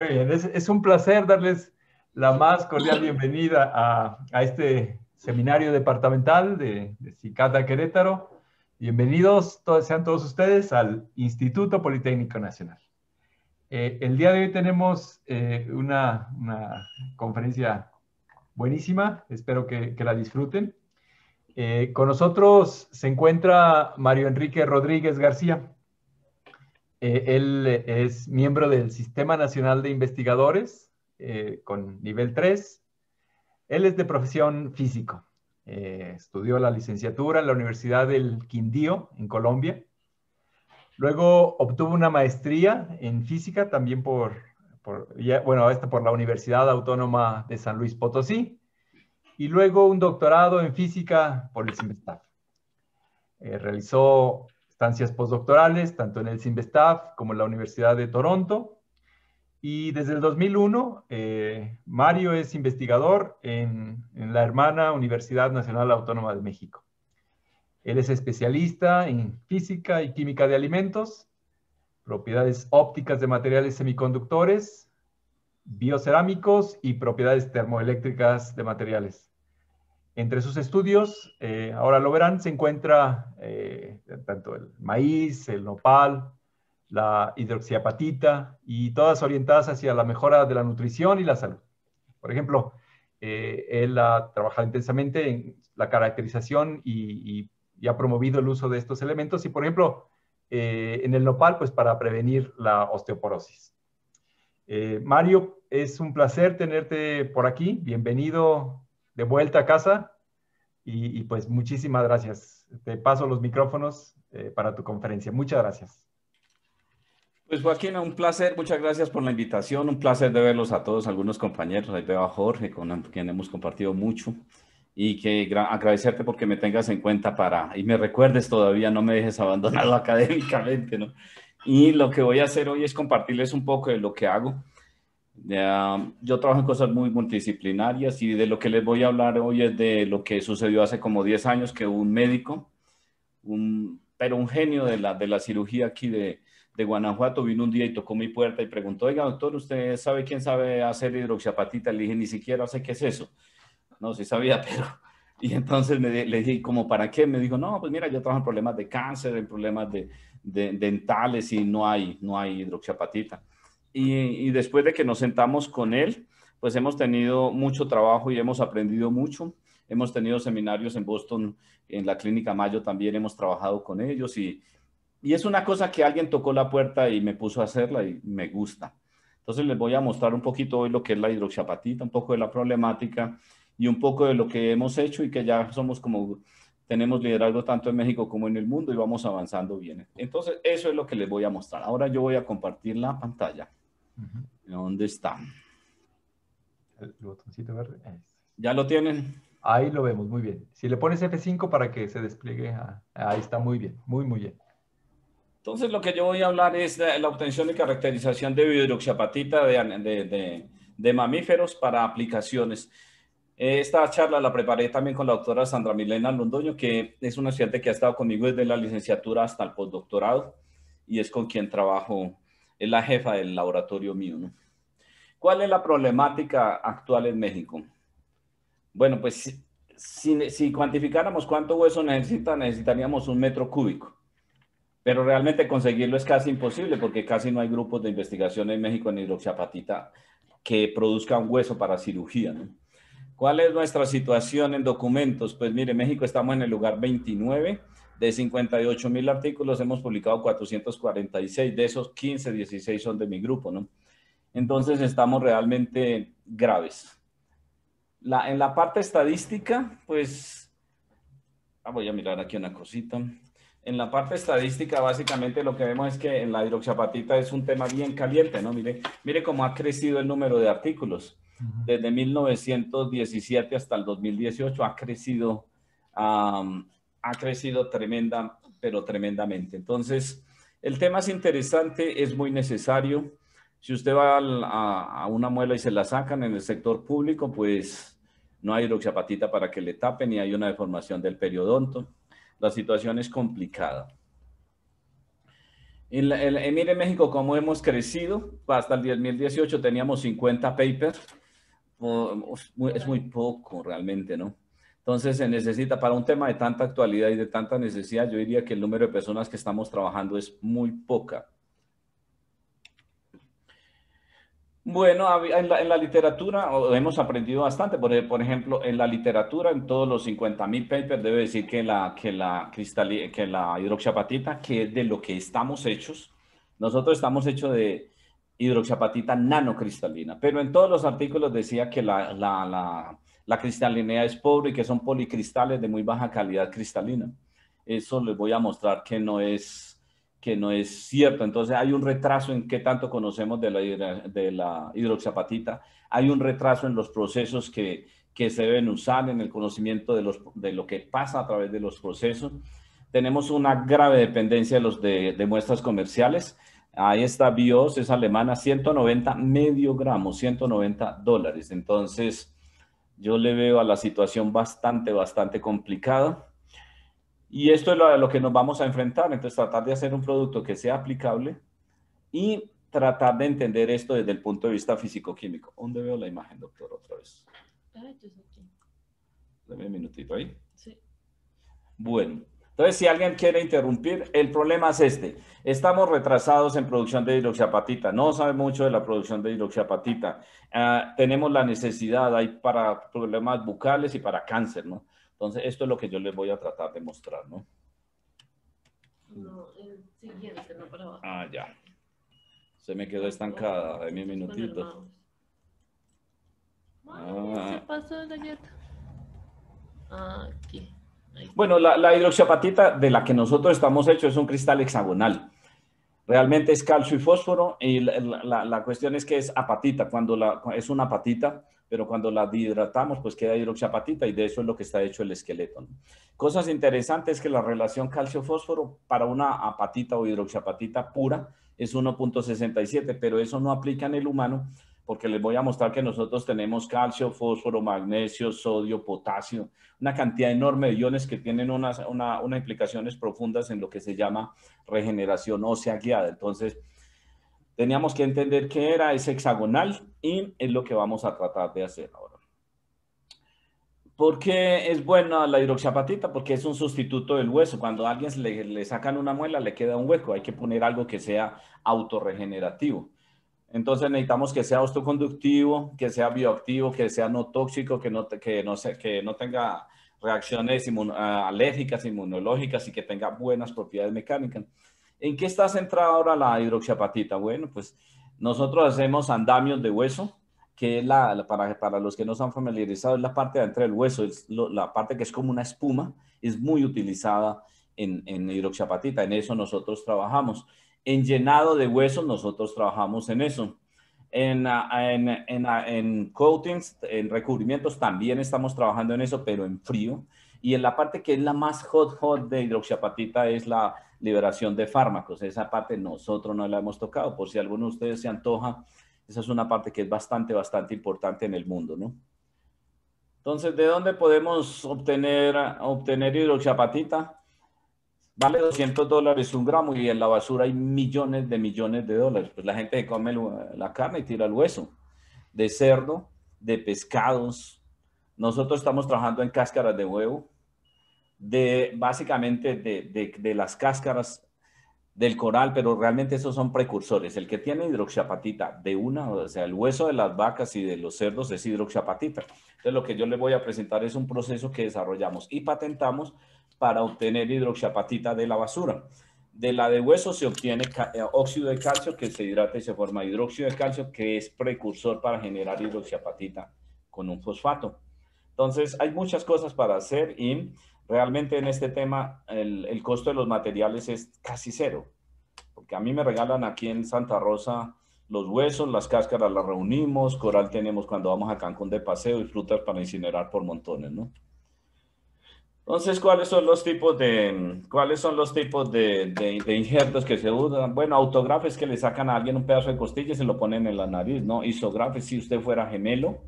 es, un placer darles la más cordial bienvenida a, este seminario departamental de, de, Cicata Querétaro. Bienvenidos sean todos ustedes al Instituto Politécnico Nacional. Eh, el día de hoy tenemos eh, una, conferencia buenísima, espero que, la disfruten. Eh, con nosotros se encuentra Mario Enrique Rodríguez García. Eh, él eh, es miembro del Sistema Nacional de Investigadores eh, con nivel 3. Él es de profesión físico. estudió la licenciatura en la Universidad del Quindío, en Colombia. Luego obtuvo una maestría en física también por, bueno, esta por la Universidad Autónoma de San Luis Potosí. Y luego un doctorado en física por el CIMESTAF. realizó instancias postdoctorales, tanto en el CIMBESTAF como en la Universidad de Toronto. Y desde el 2001, eh, Mario es investigador en, en, la hermana Universidad Nacional Autónoma de México. Él es especialista en física y química de alimentos, propiedades ópticas de materiales semiconductores, biocerámicos y propiedades termoeléctricas de materiales. Entre sus estudios, eh, ahora lo verán, se encuentra eh, tanto el maíz, el nopal, la hidroxiapatita y todas orientadas hacia la mejora de la nutrición y la salud. Por ejemplo, eh, él ha trabajado intensamente en la caracterización y, ha promovido el uso de estos elementos y, por ejemplo, en el nopal, pues para prevenir la osteoporosis. Mario, es un placer tenerte por aquí. Bienvenido de vuelta a casa y, pues muchísimas gracias. Te paso los micrófonos eh, para tu conferencia. Muchas gracias. Pues Joaquín, un placer, muchas gracias por la invitación, un placer de verlos a todos, algunos compañeros, ahí veo a Jorge, con quien hemos compartido mucho, y que agradecerte porque me tengas en cuenta para, y me recuerdes todavía, no me dejes abandonado académicamente, ¿no? Y lo que voy a hacer hoy es compartirles un poco de lo que hago yo trabajo en cosas muy multidisciplinarias y de lo que les voy a hablar hoy es de lo que sucedió hace como 10 años que un médico, un, pero un genio de la, de la cirugía aquí de, de Guanajuato vino un día y tocó mi puerta y preguntó, oiga doctor, ¿usted sabe quién sabe hacer hidroxiapatita? Le dije, ni siquiera sé qué es eso. No, sí sabía, pero... Y entonces le dije, ¿cómo para qué? Me dijo, no, pues mira, yo trabajo en problemas de cáncer, en problemas de dentales y no hay, no hay hidroxiapatita y, después de que nos sentamos con él, pues hemos tenido mucho trabajo y hemos aprendido mucho. Hemos tenido seminarios en Boston, en la Clínica Mayo también hemos trabajado con ellos y, y es una cosa que alguien tocó la puerta y me puso a hacerla y me gusta. Entonces les voy a mostrar un poquito hoy lo que es la hidroxiapatita, un poco de la problemática y un poco de lo que hemos hecho y que ya somos como, tenemos liderazgo tanto en México como en el mundo y vamos avanzando bien. Entonces eso es lo que les voy a mostrar. Ahora yo voy a compartir la pantalla. ¿Dónde está? El botoncito verde. ¿Ya lo tienen? Ahí lo vemos, muy bien. Si le pones F5 para que se despliegue, ah, ahí está muy bien, muy, muy bien. Entonces lo que yo voy a hablar es de la obtención y caracterización de hidroxiapatita de, de, de, de, mamíferos para aplicaciones. Esta charla la preparé también con la doctora Sandra Milena Londoño, que es una estudiante que ha estado conmigo desde la licenciatura hasta el postdoctorado y es con quien trabajo es la jefa del laboratorio mío. ¿Cuál es la problemática actual en México? Bueno, pues si, cuantificáramos cuánto hueso necesita, necesitaríamos un metro cúbico. Pero realmente conseguirlo es casi imposible porque casi no hay grupos de investigación en México en hidroxiapatita que produzca un hueso para cirugía. ¿Cuál es nuestra situación en documentos? Pues mire, México estamos en el lugar 29 de 58 mil artículos hemos publicado 446, de esos 15, 16 son de mi grupo, ¿no? Entonces estamos realmente graves. La, en la parte estadística, pues, ah, voy a mirar aquí una cosita. En la parte estadística, básicamente lo que vemos es que en la hidroxiapatita es un tema bien caliente, ¿no? Mire, mire cómo ha crecido el número de artículos. Desde 1917 hasta el 2018 ha crecido ha crecido tremenda, pero tremendamente. Entonces, el tema es interesante, es muy necesario. Si usted va a, una muela y se la sacan en el sector público, pues no hay hidroxiapatita para que le tapen y hay una deformación del periodonto. La situación es complicada. En, eh, en, México cómo hemos crecido. Hasta el 2018 teníamos 50 papers. Oh, es muy poco realmente, ¿no? Entonces se necesita, para un tema de tanta actualidad y de tanta necesidad, yo diría que el número de personas que estamos trabajando es muy poca. Bueno, en la, literatura hemos aprendido bastante, por ejemplo, en la literatura, en todos los 50.000 papers, debe decir que la, que la, que la hidroxiapatita, que es de lo que estamos hechos, nosotros estamos hechos de hidroxiapatita nanocristalina, pero en todos los artículos decía que la, la la cristalinidad es pobre y que son policristales de muy baja calidad cristalina. Eso les voy a mostrar que no es, que no es cierto. Entonces hay un retraso en qué tanto conocemos de la, de la hidroxapatita, hay un retraso en los procesos que, que se deben usar, en el conocimiento de, los, de lo que pasa a través de los procesos. Tenemos una grave dependencia de, los de, de muestras comerciales. Ahí está BIOS, es alemana, 190 medio gramos, 190 dólares. Entonces, yo le veo a la situación bastante, bastante complicada. Y esto es lo, lo que nos vamos a enfrentar. Entonces, tratar de hacer un producto que sea aplicable y tratar de entender esto desde el punto de vista físico-químico. ¿Dónde veo la imagen, doctor, otra vez? Dame un minutito ahí. Sí. Bueno, entonces, si alguien quiere interrumpir, el problema es este. Estamos retrasados en producción de hidroxiapatita. No saben mucho de la producción de hidroxiapatita. Ah, tenemos la necesidad, ahí para problemas bucales y para cáncer, ¿no? Entonces, esto es lo que yo les voy a tratar de mostrar, ¿no? el siguiente, no para Ah, ya. Se me quedó estancada de mi minutito. Ah. Se pasó la dieta. Ah, aquí. Bueno, la, hidroxiapatita de la que nosotros estamos hechos es un cristal hexagonal. Realmente es calcio y fósforo y la, cuestión es que es apatita, cuando es una apatita, pero cuando la hidratamos pues queda hidroxiapatita y de eso es lo que está hecho el esqueleto. Cosas interesantes que la relación calcio-fósforo para una apatita o hidroxiapatita pura es 1.67, pero eso no aplica en el humano porque les voy a mostrar que nosotros tenemos calcio, fósforo, magnesio, sodio, potasio, una cantidad enorme de iones que tienen unas, implicaciones profundas en lo que se llama regeneración ósea guiada. Entonces, teníamos que entender qué era, es hexagonal y es lo que vamos a tratar de hacer ahora. ¿Por qué es buena la hidroxiapatita? Porque es un sustituto del hueso. Cuando a alguien le, le sacan una muela, le queda un hueco. Hay que poner algo que sea autorregenerativo. Entonces necesitamos que sea autoconductivo, que sea bioactivo, que sea no tóxico, que no, que no, que no tenga reacciones eh, alérgicas, inmunológicas y que tenga buenas propiedades mecánicas. ¿En qué está centrada ahora la hidroxiapatita? Bueno, pues nosotros hacemos andamios de hueso, que la, para, para los que no han familiarizado es la parte de entre el hueso, es la parte que es como una espuma, es muy utilizada en hidroxiapatita, en eso nosotros trabajamos en llenado de huesos nosotros trabajamos en eso. En, ah, en, en, ah, en, coatings, en recubrimientos también estamos trabajando en eso, pero en frío. Y en la parte que es la más hot, hot de hidroxiapatita es la liberación de fármacos. Esa parte nosotros no la hemos tocado, por si alguno de ustedes se antoja. Esa es una parte que es bastante, bastante importante en el mundo, ¿no? Entonces, ¿de dónde podemos obtener, obtener hidroxiapatita? vale 200 dólares un gramo y en la basura hay millones de millones de dólares. Pues la gente come la carne y tira el hueso de cerdo, de pescados. Nosotros estamos trabajando en cáscaras de huevo, de básicamente de, de las cáscaras del coral, pero realmente esos son precursores. El que tiene hidroxiapatita de una, o sea, el hueso de las vacas y de los cerdos es hidroxiapatita. Entonces, lo que yo les voy a presentar es un proceso que desarrollamos y patentamos para obtener hidroxiapatita de la basura. De la de hueso se obtiene eh, óxido de calcio que se hidrata y se forma hidróxido de calcio que es precursor para generar hidroxiapatita con un fosfato. Entonces hay muchas cosas para hacer y realmente en este tema el, costo de los materiales es casi cero. Porque a mí me regalan aquí en Santa Rosa los huesos, las cáscaras las reunimos, coral tenemos cuando vamos a Cancún de paseo y frutas para incinerar por montones, ¿no? Entonces, ¿cuáles son los tipos de, cuáles son los tipos de, de, de injertos que se usan? Bueno, autógrafes que le sacan a alguien un pedazo de costilla y se lo ponen en la nariz, ¿no? Isógrafes, si usted fuera gemelo.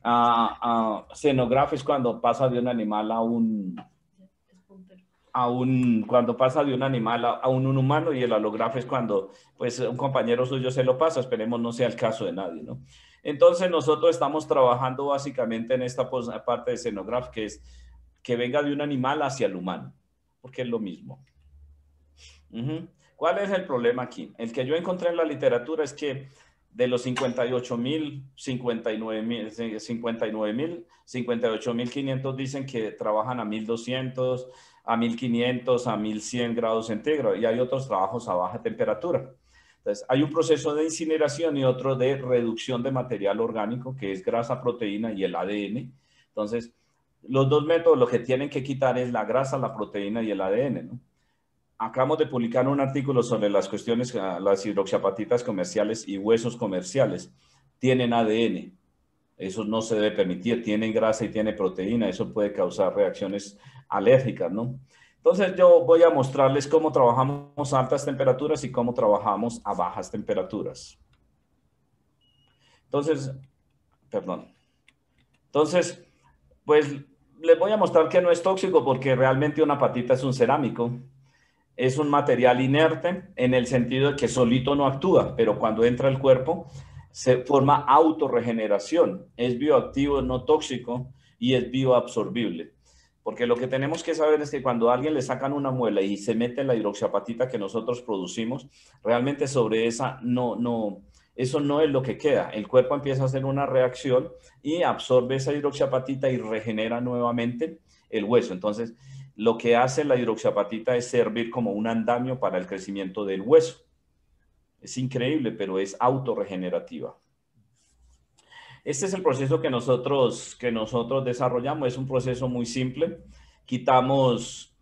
Cenógrafes, ah, ah, cuando pasa de un animal a un... A un, cuando pasa de un animal a, un, humano y el alógrafo es cuando pues un compañero suyo se lo pasa, esperemos no sea el caso de nadie, ¿no? Entonces nosotros estamos trabajando básicamente en esta parte de cenógrafes que es que venga de un animal hacia el humano, porque es lo mismo. ¿Cuál es el problema aquí? El que yo encontré en la literatura es que de los 58 mil, 59 mil, mil, 58 mil 500 dicen que trabajan a 1200, a 1500, a 1100 grados centígrados y hay otros trabajos a baja temperatura. Entonces, hay un proceso de incineración y otro de reducción de material orgánico, que es grasa, proteína y el ADN. Entonces, los dos métodos lo que tienen que quitar es la grasa, la proteína y el ADN. ¿no? Acabamos de publicar un artículo sobre las cuestiones, ah, las hidroxiapatitas comerciales y huesos comerciales. Tienen ADN, eso no se debe permitir, tienen grasa y tienen proteína, eso puede causar reacciones alérgicas, ¿no? Entonces yo voy a mostrarles cómo trabajamos a altas temperaturas y cómo trabajamos a bajas temperaturas. Entonces, perdón. Entonces, pues les voy a mostrar que no es tóxico porque realmente una patita es un cerámico. Es un material inerte en el sentido de que solito no actúa, pero cuando entra el cuerpo se forma autorregeneración. Es bioactivo, no tóxico y es bioabsorbible. Porque lo que tenemos que saber es que cuando a alguien le sacan una muela y se mete la hidroxiapatita que nosotros producimos, realmente sobre esa no, no, eso no es lo que queda. El cuerpo empieza a hacer una reacción y absorbe esa hidroxiapatita y regenera nuevamente el hueso. Entonces, lo que hace la hidroxiapatita es servir como un andamio para el crecimiento del hueso. Es increíble, pero es autorregenerativa. Este es el proceso que nosotros, que nosotros desarrollamos. Es un proceso muy simple. Quitamos,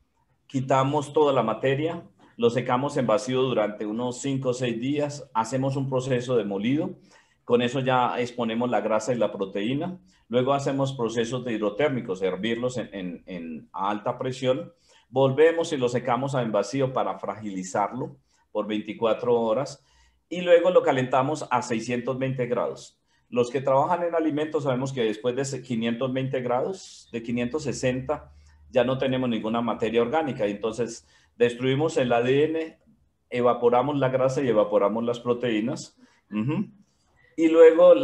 quitamos toda la materia, lo secamos en vacío durante unos 5 o 6 días, hacemos un proceso de molido, con eso ya exponemos la grasa y la proteína, luego hacemos procesos de hidrotérmicos, hervirlos en, alta presión, volvemos y lo secamos en vacío para fragilizarlo por 24 horas y luego lo calentamos a 620 grados. Los que trabajan en alimentos sabemos que después de 520 grados, de 560, ya no tenemos ninguna materia orgánica. Entonces, Destruimos el ADN, evaporamos la grasa y evaporamos las proteínas. Y luego en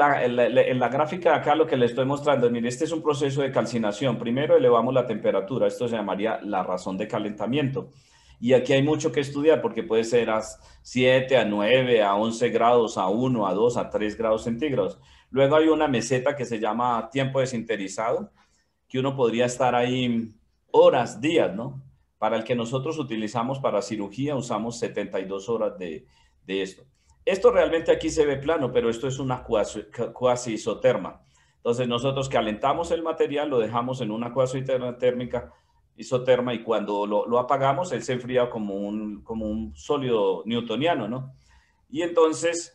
la gráfica acá lo que le estoy mostrando, mire, este es un proceso de calcinación. Primero elevamos la temperatura, esto se llamaría la razón de calentamiento. Y aquí hay mucho que estudiar porque puede ser a 7, a 9, a 11 grados, a 1, a 2, a 3 grados centígrados. Luego hay una meseta que se llama tiempo desinterizado, que uno podría estar ahí horas, días, ¿no? Para el que nosotros utilizamos para cirugía usamos 72 horas de, esto. Esto realmente aquí se ve plano, pero esto es una cuasi, isoterma. Entonces nosotros calentamos el material, lo dejamos en una cuasi térmica, isoterma y cuando lo, apagamos él se enfría como un, como un sólido newtoniano, ¿no? Y entonces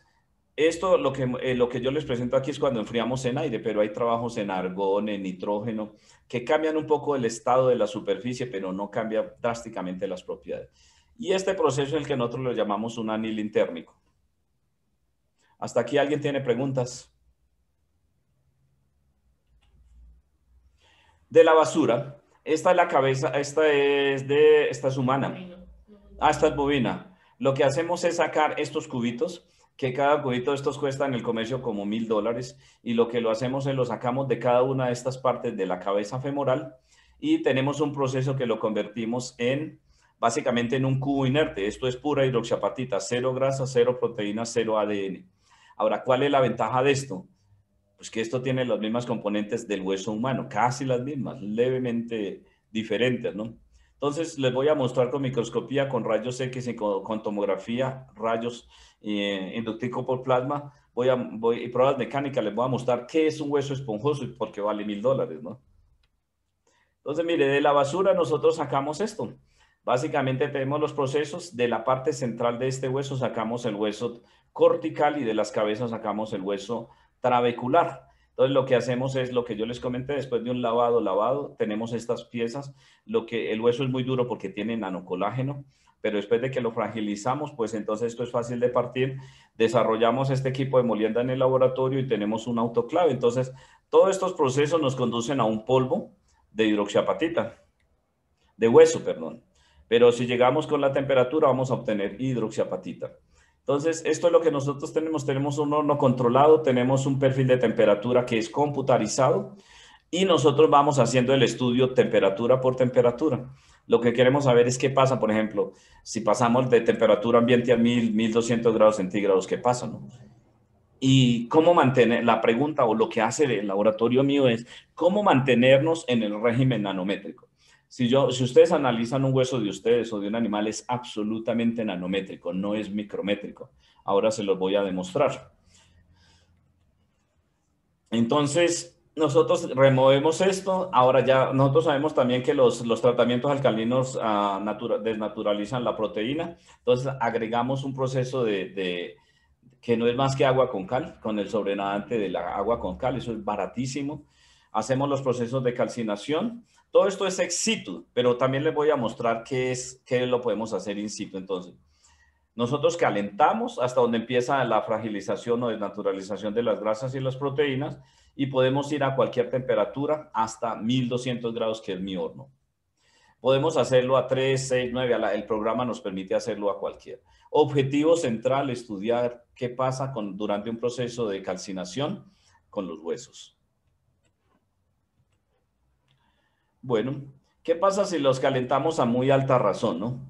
esto, lo que, eh, lo que yo les presento aquí es cuando enfriamos en aire, pero hay trabajos en argón, en nitrógeno, que cambian un poco el estado de la superficie, pero no cambia drásticamente las propiedades. Y este proceso es el que nosotros lo llamamos un anilín térmico. ¿Hasta aquí alguien tiene preguntas? De la basura, esta es la cabeza, esta es de, esta humana. Ah, esta es bovina. Lo que hacemos es sacar estos cubitos que cada cubito de estos cuesta en el comercio como mil dólares y lo que lo hacemos es lo sacamos de cada una de estas partes de la cabeza femoral y tenemos un proceso que lo convertimos en básicamente en un cubo inerte. Esto es pura hidroxiapatita, cero grasa, cero proteína, cero ADN. Ahora, ¿cuál es la ventaja de esto? Pues que esto tiene las mismas componentes del hueso humano, casi las mismas, levemente diferentes, ¿no? Entonces les voy a mostrar con microscopía, con rayos X y con, tomografía, rayos eh, por plasma, voy a, voy, y pruebas mecánicas, les voy a mostrar qué es un hueso esponjoso y por qué vale mil dólares, ¿no? Entonces, mire, de la basura nosotros sacamos esto. Básicamente tenemos los procesos, de la parte central de este hueso sacamos el hueso cortical y de las cabezas sacamos el hueso trabecular. Entonces lo que hacemos es lo que yo les comenté, después de un lavado, lavado, tenemos estas piezas, lo que el hueso es muy duro porque tiene nanocolágeno, pero después de que lo fragilizamos, pues entonces esto es fácil de partir, desarrollamos este equipo de molienda en el laboratorio y tenemos un autoclave. Entonces todos estos procesos nos conducen a un polvo de hidroxiapatita, de hueso, perdón. Pero si llegamos con la temperatura vamos a obtener hidroxiapatita. Entonces, esto es lo que nosotros tenemos. Tenemos un horno controlado, tenemos un perfil de temperatura que es computarizado y nosotros vamos haciendo el estudio temperatura por temperatura. Lo que queremos saber es qué pasa, por ejemplo, si pasamos de temperatura ambiente a 1000, 1200 grados centígrados, ¿qué pasa? No? Y cómo mantener, la pregunta o lo que hace el laboratorio mío es, ¿cómo mantenernos en el régimen nanométrico? Si, yo, si ustedes analizan un hueso de ustedes o de un animal, es absolutamente nanométrico, no es micrométrico. Ahora se los voy a demostrar. Entonces, nosotros removemos esto. Ahora ya nosotros sabemos también que los, tratamientos alcalinos ah, desnaturalizan la proteína. Entonces, agregamos un proceso de, que no es más que agua con cal, con el sobrenadante de la agua con cal, eso es baratísimo. Hacemos los procesos de calcinación todo esto es ex pero también les voy a mostrar qué es, qué lo podemos hacer in situ. Entonces, nosotros calentamos hasta donde empieza la fragilización o desnaturalización de las grasas y las proteínas y podemos ir a cualquier temperatura hasta 1200 grados, que es mi horno. Podemos hacerlo a 3, 6, 9, el programa nos permite hacerlo a cualquier. Objetivo central, estudiar qué pasa con, durante un proceso de calcinación con los huesos. Bueno, ¿qué pasa si los calentamos a muy alta razón, no?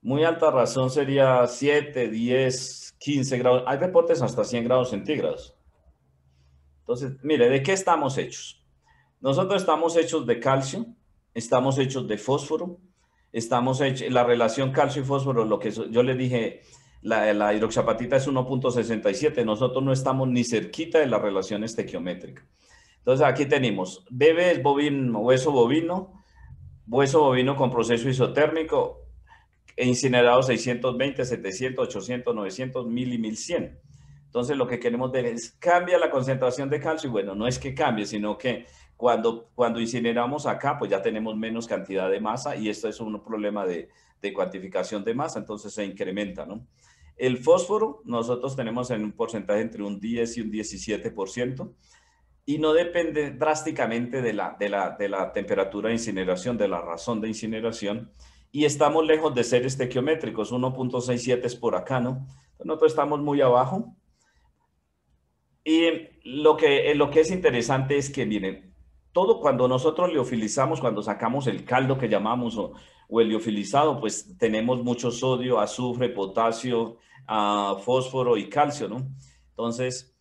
Muy alta razón sería 7, 10, 15 grados. Hay deportes hasta 100 grados centígrados. Entonces, mire, ¿de qué estamos hechos? Nosotros estamos hechos de calcio, estamos hechos de fósforo, estamos hechos, la relación calcio y fósforo, lo que yo le dije, la, la hidroxapatita es 1.67, nosotros no estamos ni cerquita de la relación estequiométrica. Entonces aquí tenemos, bebés, bovino, hueso bovino, hueso bovino con proceso isotérmico, incinerado 620, 700, 800, 900, 1000 y 1100. Entonces lo que queremos ver es, cambia la concentración de calcio y bueno, no es que cambie, sino que cuando, cuando incineramos acá, pues ya tenemos menos cantidad de masa y esto es un problema de, de cuantificación de masa, entonces se incrementa, ¿no? El fósforo, nosotros tenemos en un porcentaje entre un 10 y un 17% y no depende drásticamente de la, de la, de la temperatura de incineración, de la razón de incineración. Y estamos lejos de ser estequiométricos, 1.67 es por acá, ¿no? Entonces nosotros estamos muy abajo. Y lo que, eh, lo que es interesante es que, miren, todo cuando nosotros liofilizamos, cuando sacamos el caldo que llamamos o, el liofilizado, pues tenemos mucho sodio, azufre, potasio, ah, fósforo y calcio, ¿no? Entonces,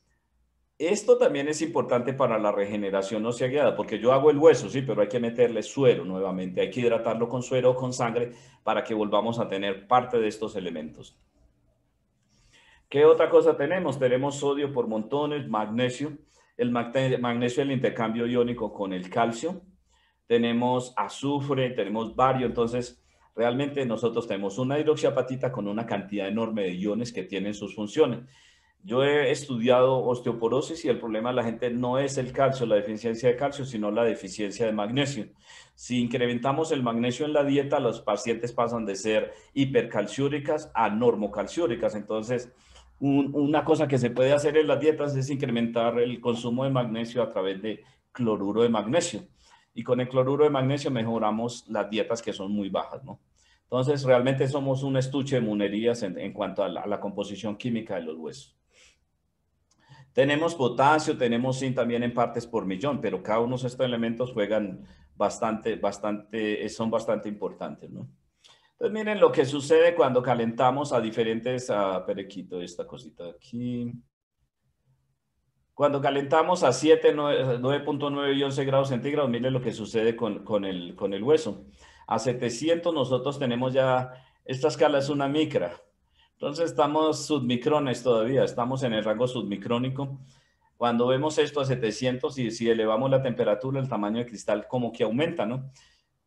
esto también es importante para la regeneración no porque yo hago el hueso, sí, pero hay que meterle suero nuevamente, hay que hidratarlo con suero o con sangre para que volvamos a tener parte de estos elementos. ¿Qué otra cosa tenemos? Tenemos sodio por montones, magnesio, el magnesio el intercambio iónico con el calcio, tenemos azufre, tenemos bario, entonces realmente nosotros tenemos una hidroxiapatita con una cantidad enorme de iones que tienen sus funciones. Yo he estudiado osteoporosis y el problema de la gente no es el calcio, la deficiencia de calcio, sino la deficiencia de magnesio. Si incrementamos el magnesio en la dieta, los pacientes pasan de ser hipercalciúricas a normocalciúricas. Entonces, una cosa que se puede hacer en las dietas es incrementar el consumo de magnesio a través de cloruro de magnesio. Y con el cloruro de magnesio mejoramos las dietas que son muy bajas, ¿no? Entonces, realmente somos un estuche de munerías en, cuanto a la composición química de los huesos. Tenemos potasio, tenemos zinc también en partes por millón, pero cada uno de estos elementos juegan bastante, bastante, eh, son bastante importantes, ¿no? Entonces miren lo que sucede cuando calentamos a diferentes, a, perequito esta cosita aquí. Cuando calentamos a 9.9 y 11 grados centígrados, miren lo que sucede con, con, el, con el hueso. A 700 nosotros tenemos ya, esta escala es una micra, entonces estamos submicrones todavía, estamos en el rango submicrónico. Cuando vemos esto a 700 y si elevamos la temperatura, el tamaño de cristal como que aumenta, ¿no?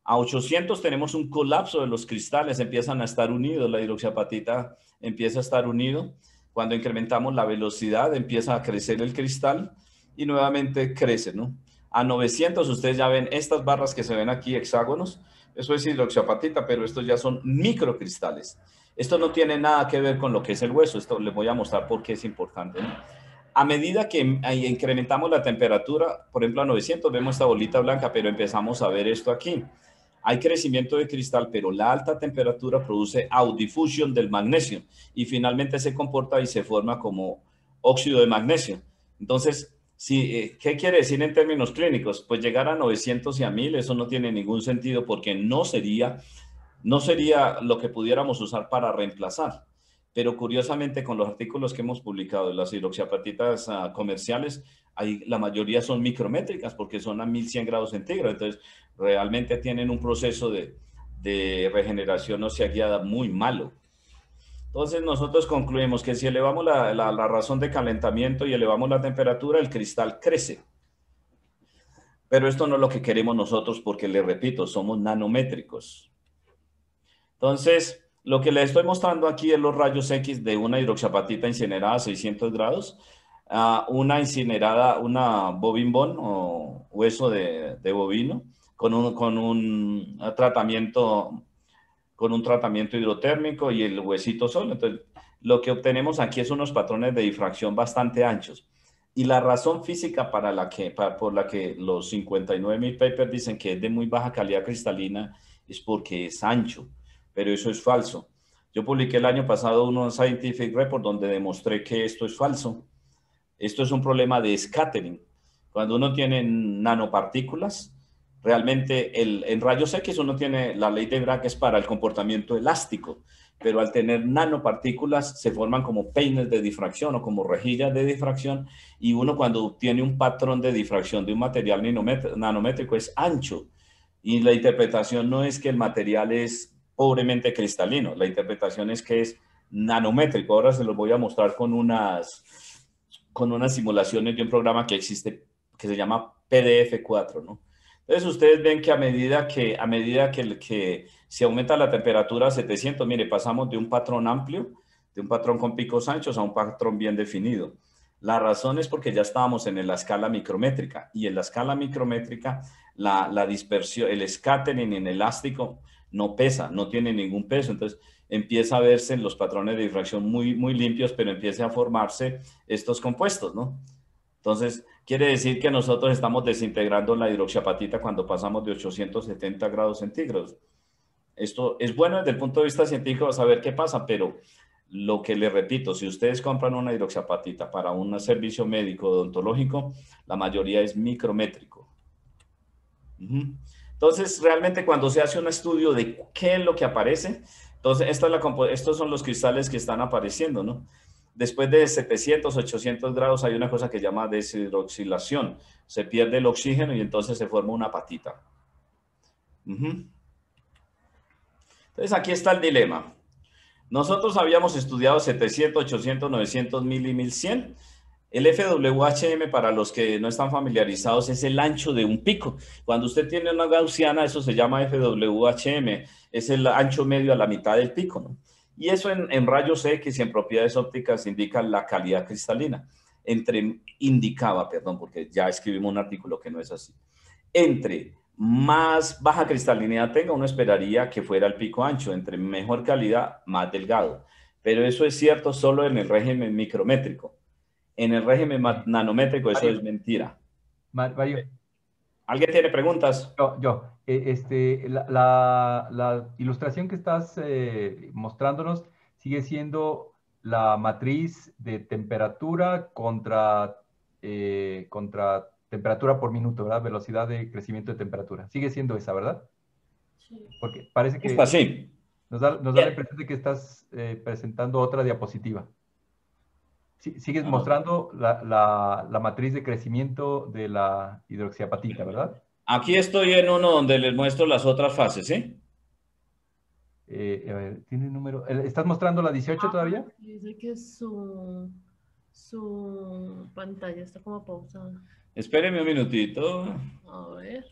A 800 tenemos un colapso de los cristales, empiezan a estar unidos, la hidroxiapatita empieza a estar unido. Cuando incrementamos la velocidad, empieza a crecer el cristal y nuevamente crece, ¿no? A 900 ustedes ya ven estas barras que se ven aquí, hexágonos, eso es hidroxiapatita, pero estos ya son microcristales. Esto no tiene nada que ver con lo que es el hueso, esto les voy a mostrar por qué es importante. A medida que incrementamos la temperatura, por ejemplo a 900 vemos esta bolita blanca, pero empezamos a ver esto aquí. Hay crecimiento de cristal, pero la alta temperatura produce audifusión del magnesio y finalmente se comporta y se forma como óxido de magnesio. Entonces, eh, ¿qué quiere decir en términos clínicos? Pues llegar a 900 y a 1000, eso no tiene ningún sentido porque no sería no sería lo que pudiéramos usar para reemplazar. Pero curiosamente, con los artículos que hemos publicado las hidroxiapatitas ah, comerciales, la mayoría son micrométricas porque son a 1100 grados centígrados. Entonces, realmente tienen un proceso de, de regeneración sea guiada muy malo. Entonces nosotros concluimos que si elevamos la, la, razón de calentamiento y elevamos la temperatura, el cristal crece. Pero esto no es lo que queremos nosotros porque, le repito, somos nanométricos. Entonces, lo que les estoy mostrando aquí es los rayos X de una hidroxapatita incinerada a 600 grados, a una incinerada, una bone o hueso de, bovino, con un, con un tratamiento con un tratamiento hidrotérmico y el huesito solo. Entonces, lo que obtenemos aquí es unos patrones de difracción bastante anchos. Y la razón física para la que, por la que los 59.000 papers dicen que es de muy baja calidad cristalina es porque es ancho pero eso es falso. Yo publiqué el año pasado un Scientific Report donde demostré que esto es falso. Esto es un problema de scattering. Cuando uno tiene nanopartículas, realmente el, en rayos X uno tiene la ley de Bragg es para el comportamiento elástico, pero al tener nanopartículas se forman como peines de difracción o como rejillas de difracción y uno cuando tiene un patrón de difracción de un material nanométrico es ancho y la interpretación no es que el material es pobremente cristalino. La interpretación es que es nanométrico. Ahora se los voy a mostrar con unas, con unas simulaciones de un programa que existe que se llama PDF4, ¿no? Entonces ustedes ven que a medida que, a medida que, que se aumenta la temperatura a 700, mire, pasamos de un patrón amplio, de un patrón con picos anchos a un patrón bien definido. La razón es porque ya estábamos en la escala micrométrica y en la escala micrométrica la, la dispersión, el scattering elástico no pesa, no tiene ningún peso. Entonces empieza a verse en los patrones de difracción muy, muy limpios, pero empieza a formarse estos compuestos, ¿no? Entonces, quiere decir que nosotros estamos desintegrando la hidroxiapatita cuando pasamos de 870 grados centígrados. Esto es bueno desde el punto de vista científico saber qué pasa, pero lo que le repito, si ustedes compran una hidroxiapatita para un servicio médico odontológico, la mayoría es micrométrico. Entonces, realmente cuando se hace un estudio de qué es lo que aparece, entonces estos son los cristales que están apareciendo, ¿no? Después de 700, 800 grados hay una cosa que se llama deshidroxilación. Se pierde el oxígeno y entonces se forma una patita. Entonces aquí está el dilema. Nosotros habíamos estudiado 700, 800, 900, 1000 y 1100 el FWHM, para los que no están familiarizados, es el ancho de un pico. Cuando usted tiene una gaussiana, eso se llama FWHM, es el ancho medio a la mitad del pico. Y eso en, rayos X y en propiedades ópticas indica la calidad cristalina. Entre, indicaba, perdón, porque ya escribimos un artículo que no es así. Entre más baja cristalinidad tenga, uno esperaría que fuera el pico ancho. Entre mejor calidad, más delgado. Pero eso es cierto solo en el régimen micrométrico en el régimen nanométrico eso es mentira. ¿Alguien tiene preguntas? Yo, yo. E, este, la, ilustración que estás eh, mostrándonos sigue siendo la matriz de temperatura contra, eh, contra temperatura por minuto, ¿verdad? Velocidad de crecimiento de temperatura. Sigue siendo esa, ¿verdad? Sí. Porque parece que... Está así. Nos da, la impresión de que estás eh, presentando otra diapositiva sigues mostrando la, matriz de crecimiento de la hidroxiapatita, ¿verdad? Aquí estoy en uno donde les muestro las otras fases, ¿sí? Eh, a ver, tiene número. Eh, ¿Estás mostrando la 18 ah, todavía? Dice que su, su pantalla está como pausada. Espéreme un minutito. A ver.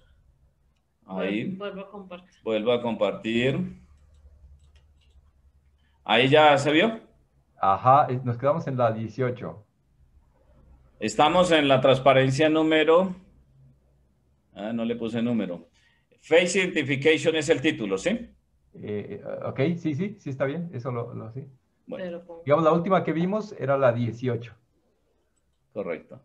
Ahí. Vuelvo a compartir. Vuelvo a compartir. Ahí ya se vio. Ajá, eh, nos quedamos en la 18. Estamos en la transparencia número. Ah, no le puse número. Face Identification es el título, ¿sí? Eh, eh, ok, sí, sí, sí está bien. Eso lo, lo Bueno. Digamos, la última que vimos era la 18. Correcto.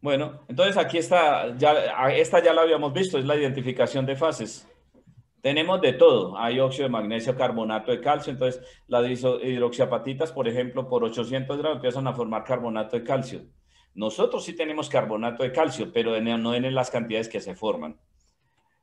Bueno, entonces aquí está, ya, ah, esta ya la habíamos visto, es la identificación de fases. Tenemos de todo. Hay óxido de magnesio, carbonato de calcio. Entonces, las hidroxiapatitas, por ejemplo, por 800 grados empiezan a formar carbonato de calcio. Nosotros sí tenemos carbonato de calcio, pero no en las cantidades que se forman.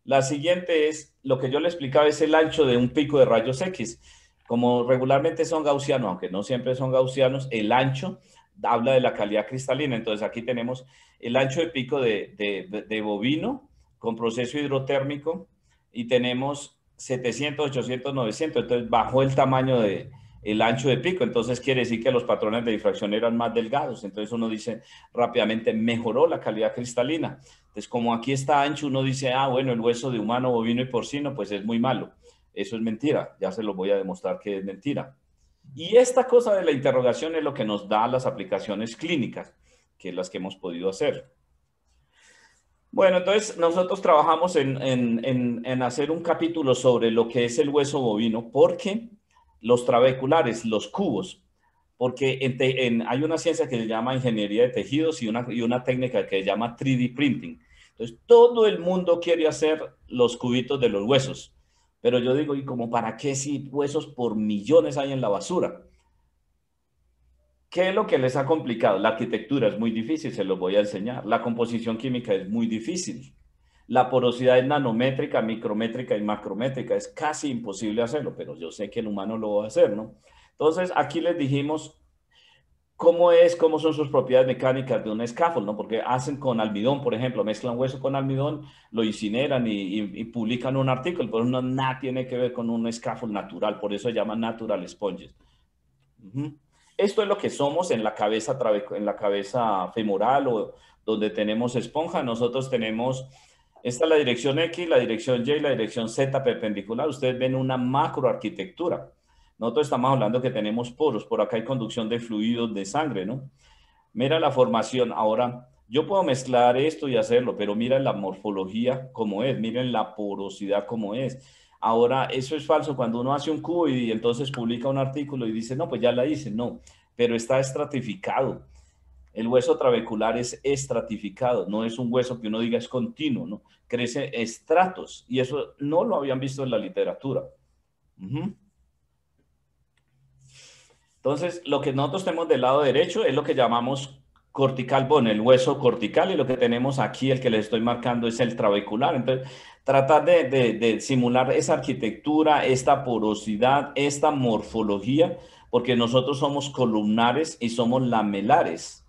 La siguiente es, lo que yo le explicaba, es el ancho de un pico de rayos X. Como regularmente son gaussianos, aunque no siempre son gaussianos, el ancho habla de la calidad cristalina. Entonces aquí tenemos el ancho de pico de, de, de bovino con proceso hidrotérmico y tenemos 700, 800, 900, entonces bajó el tamaño de el ancho de pico, entonces quiere decir que los patrones de difracción eran más delgados, entonces uno dice rápidamente mejoró la calidad cristalina. Entonces como aquí está ancho, uno dice, ah, bueno, el hueso de humano, bovino y porcino, pues es muy malo. Eso es mentira, ya se lo voy a demostrar que es mentira. Y esta cosa de la interrogación es lo que nos da las aplicaciones clínicas, que es las que hemos podido hacer. Bueno, entonces nosotros trabajamos en, hacer un capítulo sobre lo que es el hueso bovino, porque los trabeculares, los cubos, porque hay una ciencia que se llama ingeniería de tejidos y una, y una técnica que se llama 3D printing. Entonces, todo el mundo quiere hacer los cubitos de los huesos, pero yo digo, ¿y como para qué si huesos por millones hay en la basura? ¿Qué es lo que les ha complicado? La arquitectura es muy difícil, se los voy a enseñar. La composición química es muy difícil. La porosidad es nanométrica, micrométrica y macrométrica. Es casi imposible hacerlo, pero yo sé que el humano lo va a hacer, ¿no? Entonces, aquí les dijimos cómo es, cómo son sus propiedades mecánicas de un scaffold, ¿no? Porque hacen con almidón, por ejemplo, mezclan hueso con almidón, lo incineran y, publican un artículo, pero no nada tiene que ver con un scaffold natural, por eso se llaman natural sponges. Esto es lo que somos en la cabeza, en la cabeza femoral o donde tenemos esponja. Nosotros tenemos, esta es la dirección X, la dirección Y la dirección Z perpendicular. Ustedes ven una macroarquitectura. Nosotros estamos hablando que tenemos poros. Por acá hay conducción de fluidos de sangre, ¿no? Mira la formación. Ahora, yo puedo mezclar esto y hacerlo, pero mira la morfología como es, miren la porosidad como es Ahora, eso es falso cuando uno hace un cubo y entonces publica un artículo y dice, no, pues ya la hice. No, pero está estratificado. El hueso trabecular es estratificado, no es un hueso que uno diga es continuo, ¿no? Crece estratos y eso no lo habían visto en la literatura. Entonces, lo que nosotros tenemos del lado derecho es lo que llamamos cortical, bueno, el hueso cortical y lo que tenemos aquí, el que les estoy marcando es el trabecular. Entonces, tratar de, de simular esa arquitectura, esta porosidad, esta morfología, porque nosotros somos columnares y somos lamelares.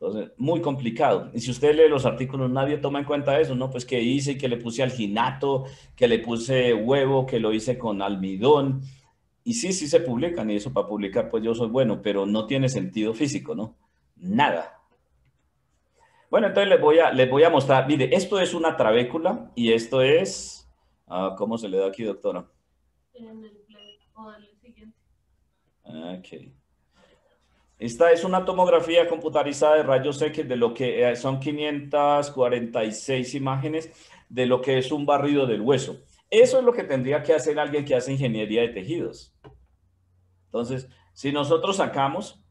Entonces, muy complicado. Y si usted lee los artículos, nadie toma en cuenta eso, ¿no? Pues que hice, que le puse alginato, que le puse huevo, que lo hice con almidón. Y sí, sí se publican, y eso para publicar, pues yo soy bueno, pero no tiene sentido físico, ¿no? nada. Bueno, entonces les voy a, les voy a mostrar. Mire, esto es una trabécula y esto es... Ah, ¿Cómo se le da aquí, doctora? En el siguiente. Esta es una tomografía computarizada de rayos X de lo que eh, son 546 imágenes de lo que es un barrido del hueso. Eso es lo que tendría que hacer alguien que hace ingeniería de tejidos. Entonces, si nosotros sacamos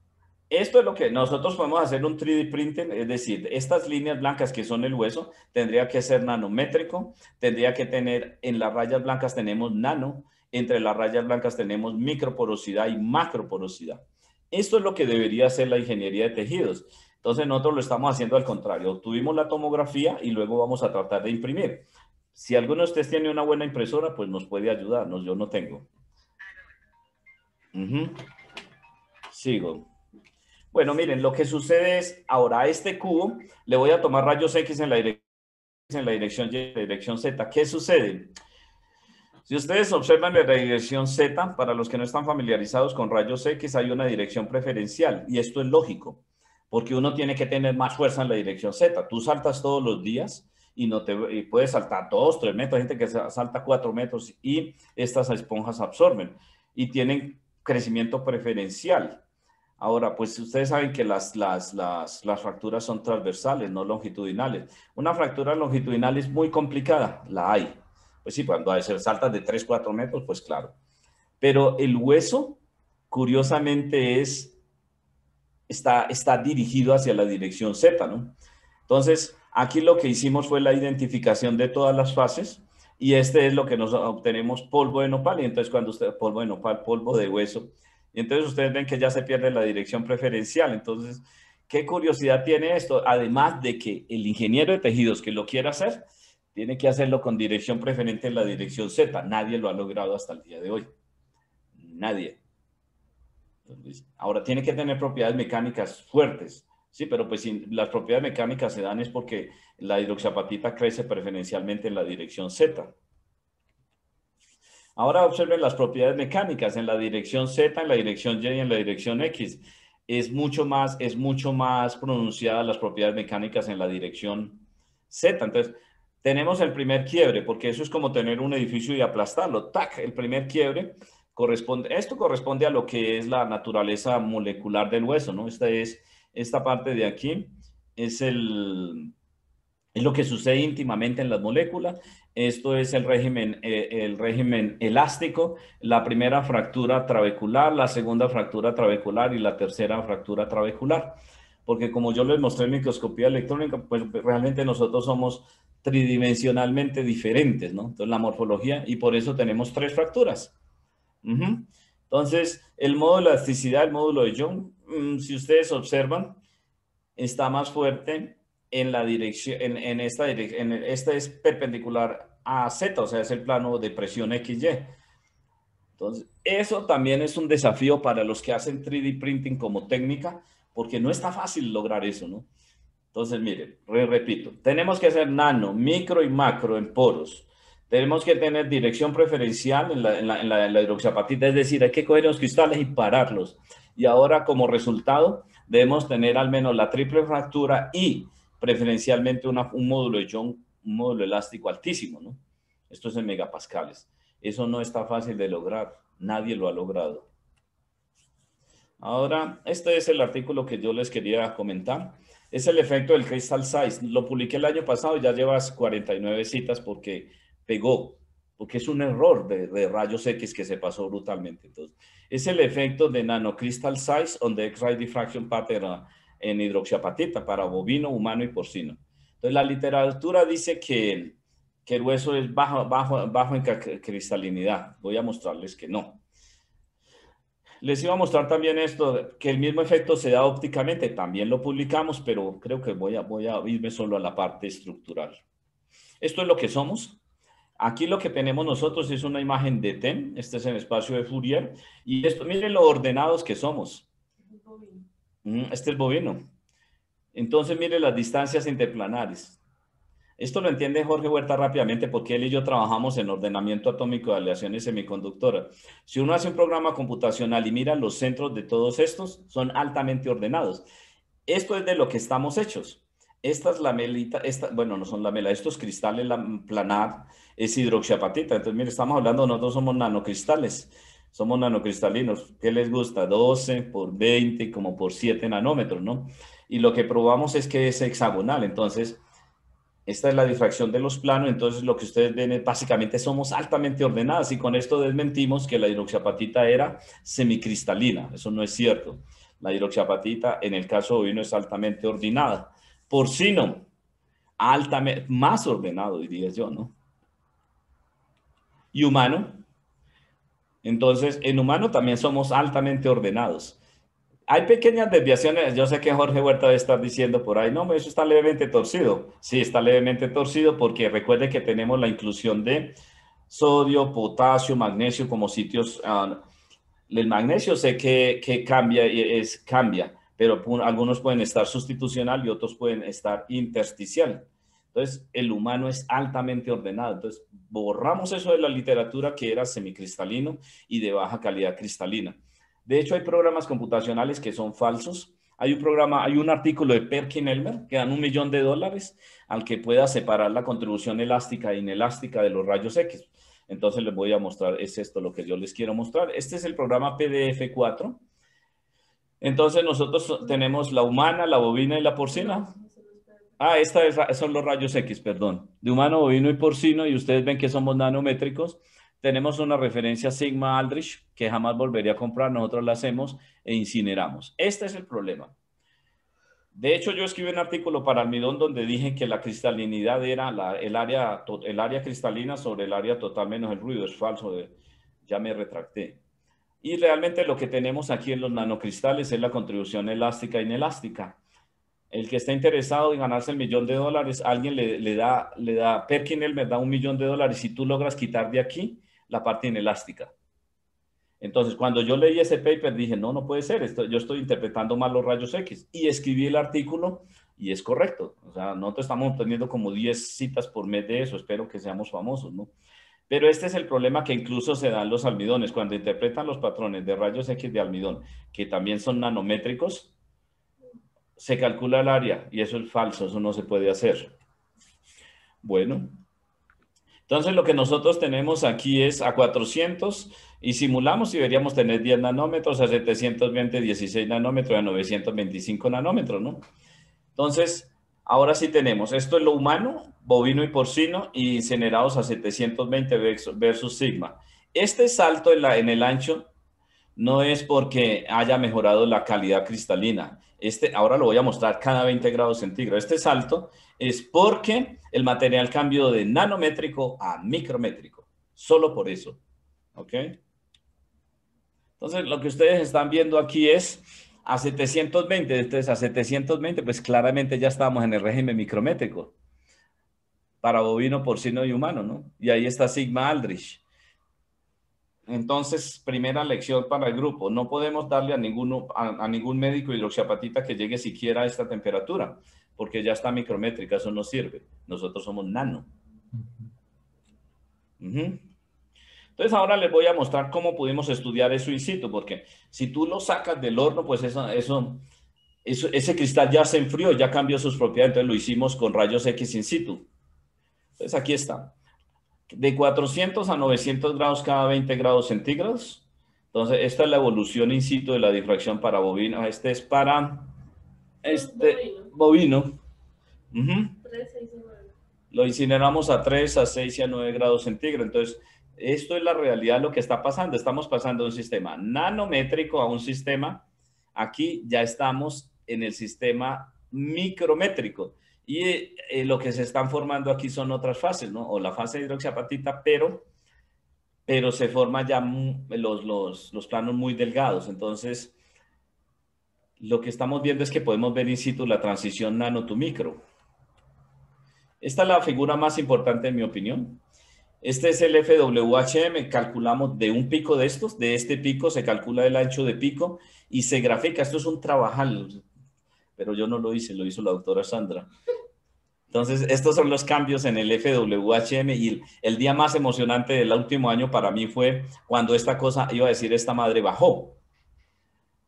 esto es lo que nosotros podemos hacer un 3D printing, es decir, estas líneas blancas que son el hueso tendría que ser nanométrico, tendría que tener en las rayas blancas tenemos nano, entre las rayas blancas tenemos microporosidad y macroporosidad. Esto es lo que debería hacer la ingeniería de tejidos. Entonces nosotros lo estamos haciendo al contrario, obtuvimos la tomografía y luego vamos a tratar de imprimir. Si alguno de ustedes tiene una buena impresora, pues nos puede ayudarnos, yo no tengo. Ah, Sigo. Bueno, miren, lo que sucede es, ahora a este cubo le voy a tomar rayos X en la, dirección, en la dirección Y, dirección Z. ¿Qué sucede? Si ustedes observan la dirección Z, para los que no están familiarizados con rayos X, hay una dirección preferencial y esto es lógico, porque uno tiene que tener más fuerza en la dirección Z. Tú saltas todos los días, y no te y puedes saltar dos, tres metros, hay gente que salta cuatro metros y estas esponjas absorben y tienen crecimiento preferencial. Ahora, pues ustedes saben que las, las, fracturas son transversales, no longitudinales. Una fractura longitudinal es muy complicada, la hay. Pues sí, cuando se saltas de 3, 4 metros, pues claro. Pero el hueso, curiosamente, es, está, está dirigido hacia la dirección Z, ¿no? Entonces, aquí lo que hicimos fue la identificación de todas las fases y este es lo que nos obtenemos polvo de nopal. Y entonces, cuando usted, polvo de nopal, polvo de hueso, y entonces ustedes ven que ya se pierde la dirección preferencial. Entonces, ¿qué curiosidad tiene esto? Además de que el ingeniero de tejidos que lo quiera hacer, tiene que hacerlo con dirección preferente en la dirección Z. Nadie lo ha logrado hasta el día de hoy. Nadie. ahora, tiene que tener propiedades mecánicas fuertes. Sí, pero pues si las propiedades mecánicas se dan es porque la hidroxapatita crece preferencialmente en la dirección Z. Ahora observen las propiedades mecánicas en la dirección Z, en la dirección Y y en la dirección X. Es mucho más, es mucho más pronunciada las propiedades mecánicas en la dirección Z. Entonces, tenemos el primer quiebre, porque eso es como tener un edificio y aplastarlo. ¡Tac! El primer quiebre corresponde, esto corresponde a lo que es la naturaleza molecular del hueso, ¿no? Esta es, esta parte de aquí es el, es lo que sucede íntimamente en las moléculas. Esto es el régimen, eh, el régimen elástico, la primera fractura trabecular, la segunda fractura trabecular y la tercera fractura trabecular. Porque como yo les mostré en microscopía electrónica, pues realmente nosotros somos tridimensionalmente diferentes, ¿no? Entonces la morfología, y por eso tenemos tres fracturas. Entonces, el módulo de elasticidad, el módulo de Young, mm, si ustedes observan, está más fuerte en la dirección, en, en esta dirección, esta es perpendicular a Z, o sea, es el plano de presión XY. Entonces, eso también es un desafío para los que hacen 3D printing como técnica, porque no está fácil lograr eso, ¿no? Entonces, miren, repito, tenemos que hacer nano, micro y macro en poros. Tenemos que tener dirección preferencial en la, en la, en la es decir, hay que coger los cristales y pararlos. Y ahora, como resultado, debemos tener al menos la triple fractura y preferencialmente un módulo de un módulo elástico altísimo, ¿no? Esto es en megapascales. Eso no está fácil de lograr, nadie lo ha logrado. Ahora, este es el artículo que yo les quería comentar. Es el efecto del crystal size. Lo publiqué el año pasado, ya llevas 49 citas porque pegó, porque es un error de, rayos X que se pasó brutalmente. Entonces, es el efecto de Nano Crystal size on the X-ray diffraction pattern en hidroxiapatita para bovino, humano y porcino. Entonces la literatura dice que, que el hueso es bajo, bajo, en cristalinidad. Voy a mostrarles que no. Les iba a mostrar también esto, que el mismo efecto se da ópticamente, también lo publicamos, pero creo que voy a, voy a irme solo a la parte estructural. Esto es lo que somos, Aquí lo que tenemos nosotros es una imagen de TEN, este es el espacio de Fourier, y esto, miren lo ordenados que somos. Este es bovino. Entonces, mire las distancias interplanares. Esto lo entiende Jorge Huerta rápidamente porque él y yo trabajamos en ordenamiento atómico de aleaciones semiconductoras. Si uno hace un programa computacional y mira los centros de todos estos, son altamente ordenados. Esto es de lo que estamos hechos. Estas lamelitas, esta, bueno, no son lamelas, estos cristales planar es hidroxiapatita. Entonces, mire, estamos hablando, nosotros somos nanocristales somos nanocristalinos. ¿Qué les gusta? 12 por 20, como por 7 nanómetros, ¿no? Y lo que probamos es que es hexagonal. Entonces, esta es la difracción de los planos. Entonces, lo que ustedes ven es básicamente somos altamente ordenadas y con esto desmentimos que la hidroxiapatita era semicristalina. Eso no es cierto. La hidroxiapatita, en el caso de no es altamente ordenada. Por si altamente, más ordenado, diría yo, ¿no? Y humano, entonces, en humano también somos altamente ordenados. Hay pequeñas desviaciones. Yo sé que Jorge Huerta debe estar diciendo por ahí, no, eso está levemente torcido. Sí, está levemente torcido porque recuerde que tenemos la inclusión de sodio, potasio, magnesio como sitios. Ah, el magnesio sé que, que cambia, es, cambia, pero algunos pueden estar sustitucional y otros pueden estar intersticial. Entonces, el humano es altamente ordenado. Entonces, borramos eso de la literatura que era semicristalino y de baja calidad cristalina. De hecho, hay programas computacionales que son falsos. Hay un programa, hay un artículo de Perkin Elmer que dan un millón de dólares al que pueda separar la contribución elástica e inelástica de los rayos X. Entonces les voy a mostrar, es esto lo que yo les quiero mostrar. Este es el programa PDF4. Entonces nosotros tenemos la humana, la bobina y la porcina. Ah, esta son los rayos X, perdón, de humano, bovino y porcino, y ustedes ven que somos nanométricos. Tenemos una referencia Sigma Aldrich que jamás volvería a comprar, nosotros la hacemos e incineramos. Este es el problema. De hecho, yo escribí un artículo para Almidón donde dije que la cristalinidad era el, área, el área cristalina sobre el área total menos el ruido. Es falso, ya me retracté. Y realmente lo que tenemos aquí en los nanocristales es la contribución elástica e inelástica el que está interesado en ganarse el millón de dólares, alguien le, da, le da, Perkinel me da un millón de dólares y tú logras quitar de aquí la parte inelástica. Entonces, cuando yo leí ese paper, dije, no, no puede ser, yo estoy interpretando mal los rayos X. Y escribí el artículo y es correcto. O sea, nosotros estamos obteniendo como 10 citas por mes de eso, espero que seamos famosos, ¿no? Pero este es el problema que incluso se dan los almidones, cuando interpretan los patrones de rayos X de almidón, que también son nanométricos, se calcula el área y eso es falso, eso no se puede hacer. Bueno, entonces lo que nosotros tenemos aquí es a 400 y simulamos y deberíamos tener 10 nanómetros, a 720 16 nanómetros, a 925 nanómetros, ¿no? Entonces, ahora sí tenemos, esto es lo humano, bovino y porcino y incinerados a 720 versus sigma. Este salto en el ancho no es porque haya mejorado la calidad cristalina. Este, ahora lo voy a mostrar cada 20 grados centígrados. Este salto es porque el material cambió de nanométrico a micrométrico. Solo por eso. ¿Ok? Entonces, lo que ustedes están viendo aquí es a 720. Entonces, a 720, pues claramente ya estamos en el régimen micrométrico para bovino, porcino y humano, ¿no? Y ahí está Sigma Aldrich. Entonces, primera lección para el grupo, no podemos darle a, ninguno, a, ningún médico hidroxiapatita que llegue siquiera a esta temperatura, porque ya está micrométrica, eso no sirve. Nosotros somos nano. Entonces ahora les voy a mostrar cómo pudimos estudiar eso in situ, porque si tú lo sacas del horno, pues eso, eso, ese cristal ya se enfrió, ya cambió sus propiedades, entonces lo hicimos con rayos X in situ. Entonces aquí está de 400 a 900 grados cada 20 grados centígrados. Entonces, esta es la evolución in situ de la difracción para bovino. Este es para este bovino. lo incineramos a 3, a 6 y a 9 grados centígrados. Entonces, esto es la realidad lo que está pasando. Estamos pasando de un sistema nanométrico a un sistema. Aquí ya estamos en el sistema micrométrico. Y eh, lo que se están formando aquí son otras fases, ¿no? O la fase de hidroxiapatita, pero, pero se forman ya los, los, los planos muy delgados. Entonces, lo que estamos viendo es que podemos ver in situ la transición nano-to-micro. Esta es la figura más importante en mi opinión. Este es el FWHM, calculamos de un pico de estos, de este pico se calcula el ancho de pico y se grafica, esto es un trabajal, pero yo no lo hice, lo hizo la doctora Sandra. Entonces, estos son los cambios en el FWHM y el, día más emocionante del último año para mí fue cuando esta cosa, iba a decir, esta madre bajó.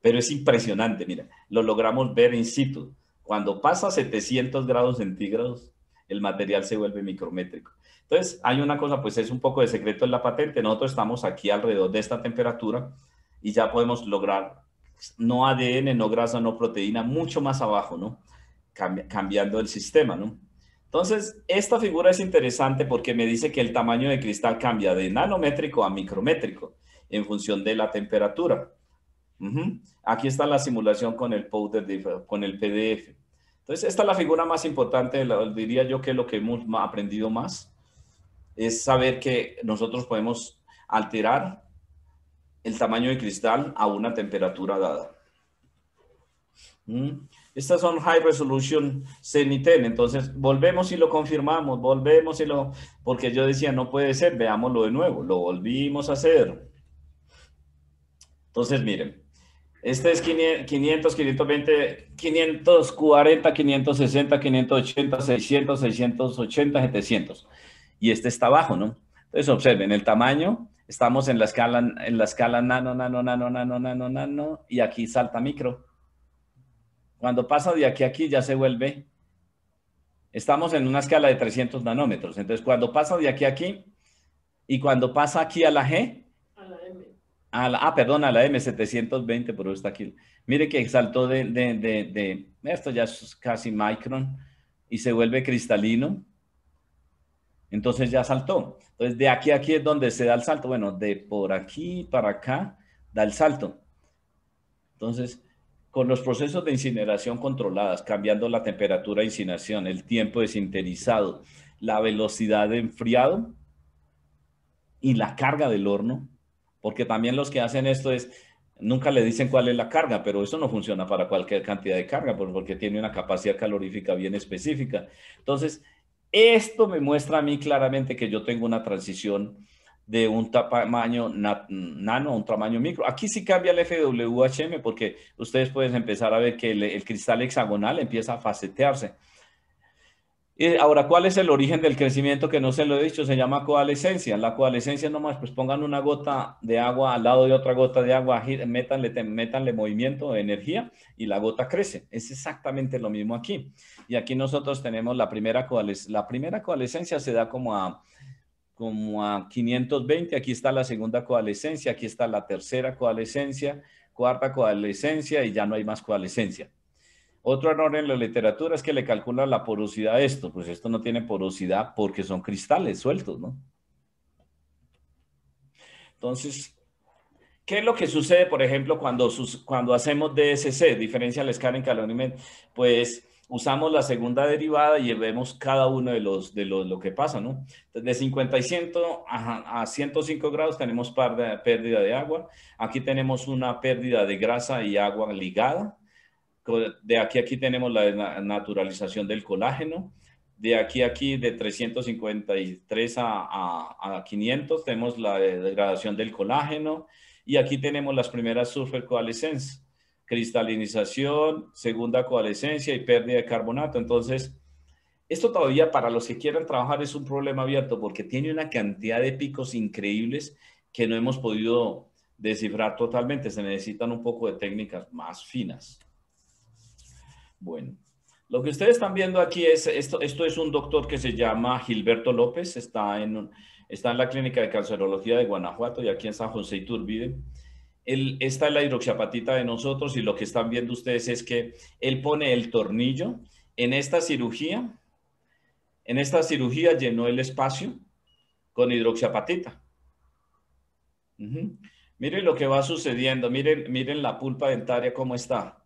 Pero es impresionante, mira, lo logramos ver in situ. Cuando pasa 700 grados centígrados, el material se vuelve micrométrico. Entonces, hay una cosa, pues es un poco de secreto en la patente. Nosotros estamos aquí alrededor de esta temperatura y ya podemos lograr no ADN, no grasa, no proteína, mucho más abajo, ¿no? cambiando el sistema, ¿no? Entonces, esta figura es interesante porque me dice que el tamaño de cristal cambia de nanométrico a micrométrico en función de la temperatura. Aquí está la simulación con el, con el PDF. Entonces, esta es la figura más importante, diría yo que lo que hemos aprendido más, es saber que nosotros podemos alterar el tamaño de cristal a una temperatura dada. Mm. Estas son High Resolution Zenitel. Entonces, volvemos y lo confirmamos, volvemos y lo... Porque yo decía, no puede ser, veámoslo de nuevo. Lo volvimos a hacer. Entonces, miren. Este es 500, 520, 540, 560, 580, 600, 680, 700. Y este está abajo, ¿no? Entonces, observen el tamaño, Estamos en la escala, en la escala nano, nano, nano, nano, nano, nano, y aquí salta micro. Cuando pasa de aquí a aquí ya se vuelve. Estamos en una escala de 300 nanómetros. Entonces, cuando pasa de aquí a aquí y cuando pasa aquí a la G. A la M. ah, perdón, a la M, 720, eso está aquí. Mire que saltó de, de, de, de esto ya es casi micron y se vuelve cristalino entonces ya saltó. Entonces de aquí a aquí es donde se da el salto. Bueno, de por aquí para acá da el salto. Entonces, con los procesos de incineración controladas, cambiando la temperatura de incineración, el tiempo desinterizado, la velocidad de enfriado y la carga del horno, porque también los que hacen esto es, nunca le dicen cuál es la carga, pero eso no funciona para cualquier cantidad de carga, porque tiene una capacidad calorífica bien específica. Entonces, esto me muestra a mí claramente que yo tengo una transición de un tamaño nano a un tamaño micro. Aquí sí cambia el FWHM porque ustedes pueden empezar a ver que el, el cristal hexagonal empieza a facetearse ahora, ¿cuál es el origen del crecimiento? Que no se lo he dicho, se llama coalescencia. La coalescencia nomás, pues pongan una gota de agua al lado de otra gota de agua, métanle, métanle movimiento, energía, y la gota crece. Es exactamente lo mismo aquí. Y aquí nosotros tenemos la primera coalescencia. La primera coalescencia se da como a, como a 520, aquí está la segunda coalescencia, aquí está la tercera coalescencia, cuarta coalescencia, y ya no hay más coalescencia. Otro error en la literatura es que le calcula la porosidad a esto. Pues esto no tiene porosidad porque son cristales sueltos, ¿no? Entonces, ¿Qué es lo que sucede, por ejemplo, cuando, cuando hacemos DSC, diferencia escala en calor Pues usamos la segunda derivada y vemos cada uno de los de lo que pasa, ¿no? de 50 y 100 a, 105 grados tenemos pérdida de agua. Aquí tenemos una pérdida de grasa y agua ligada de aquí a aquí tenemos la naturalización del colágeno, de aquí a aquí de 353 a, 500 tenemos la degradación del colágeno y aquí tenemos las primeras supercoalescencias, cristalinización, segunda coalescencia y pérdida de carbonato. Entonces, esto todavía para los que quieran trabajar es un problema abierto porque tiene una cantidad de picos increíbles que no hemos podido descifrar totalmente. Se necesitan un poco de técnicas más finas. Bueno, lo que ustedes están viendo aquí es, esto, esto es un doctor que se llama Gilberto López, está en, está en la clínica de cancerología de Guanajuato y aquí en San José Iturbide. Él, está es la hidroxiapatita de nosotros y lo que están viendo ustedes es que él pone el tornillo en esta cirugía, en esta cirugía llenó el espacio con hidroxiapatita. Miren lo que va sucediendo, miren, miren la pulpa dentaria cómo está.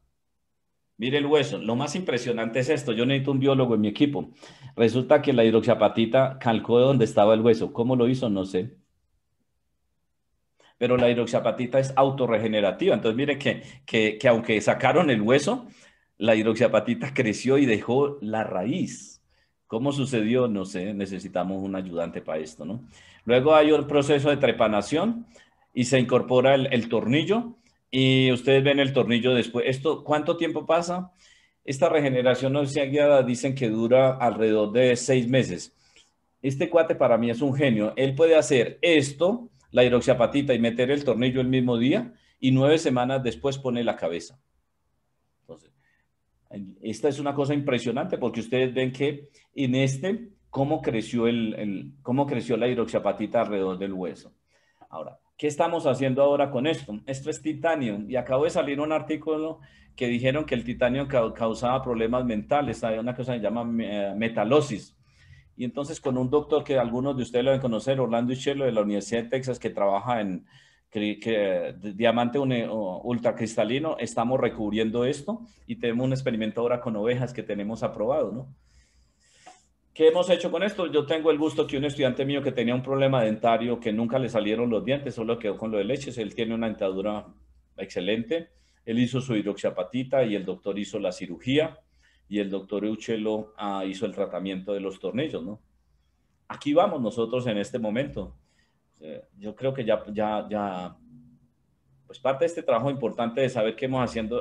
Mire el hueso. Lo más impresionante es esto. Yo necesito un biólogo en mi equipo. Resulta que la hidroxiapatita calcó de donde estaba el hueso. ¿Cómo lo hizo? No sé. Pero la hidroxiapatita es autorregenerativa. Entonces, mire que, que, que aunque sacaron el hueso, la hidroxiapatita creció y dejó la raíz. ¿Cómo sucedió? No sé, necesitamos un ayudante para esto, ¿no? Luego hay un proceso de trepanación y se incorpora el, el tornillo y ustedes ven el tornillo después. Esto, ¿Cuánto tiempo pasa? Esta regeneración no ha guiada dicen que dura alrededor de seis meses. Este cuate para mí es un genio. Él puede hacer esto, la hidroxiapatita y meter el tornillo el mismo día y nueve semanas después pone la cabeza. Entonces, esta es una cosa impresionante porque ustedes ven que en este, cómo creció, cómo creció la hidroxiapatita alrededor del hueso. Ahora, ¿Qué estamos haciendo ahora con esto? Esto es titanio y acabo de salir un artículo que dijeron que el titanio causaba problemas mentales, hay una cosa que se llama eh, metalosis. Y entonces con un doctor que algunos de ustedes lo deben conocer, Orlando Ischelo de la Universidad de Texas, que trabaja en que, diamante ultracristalino, estamos recubriendo esto y tenemos un experimento ahora con ovejas que tenemos aprobado, ¿no? ¿Qué hemos hecho con esto? Yo tengo el gusto que un estudiante mío que tenía un problema dentario, que nunca le salieron los dientes, solo quedó con lo de leches, él tiene una dentadura excelente, él hizo su hidroxiapatita y el doctor hizo la cirugía y el doctor Euchelo ah, hizo el tratamiento de los tornillos, ¿no? Aquí vamos nosotros en este momento. Eh, yo creo que ya, ya, ya, pues parte de este trabajo importante de saber qué,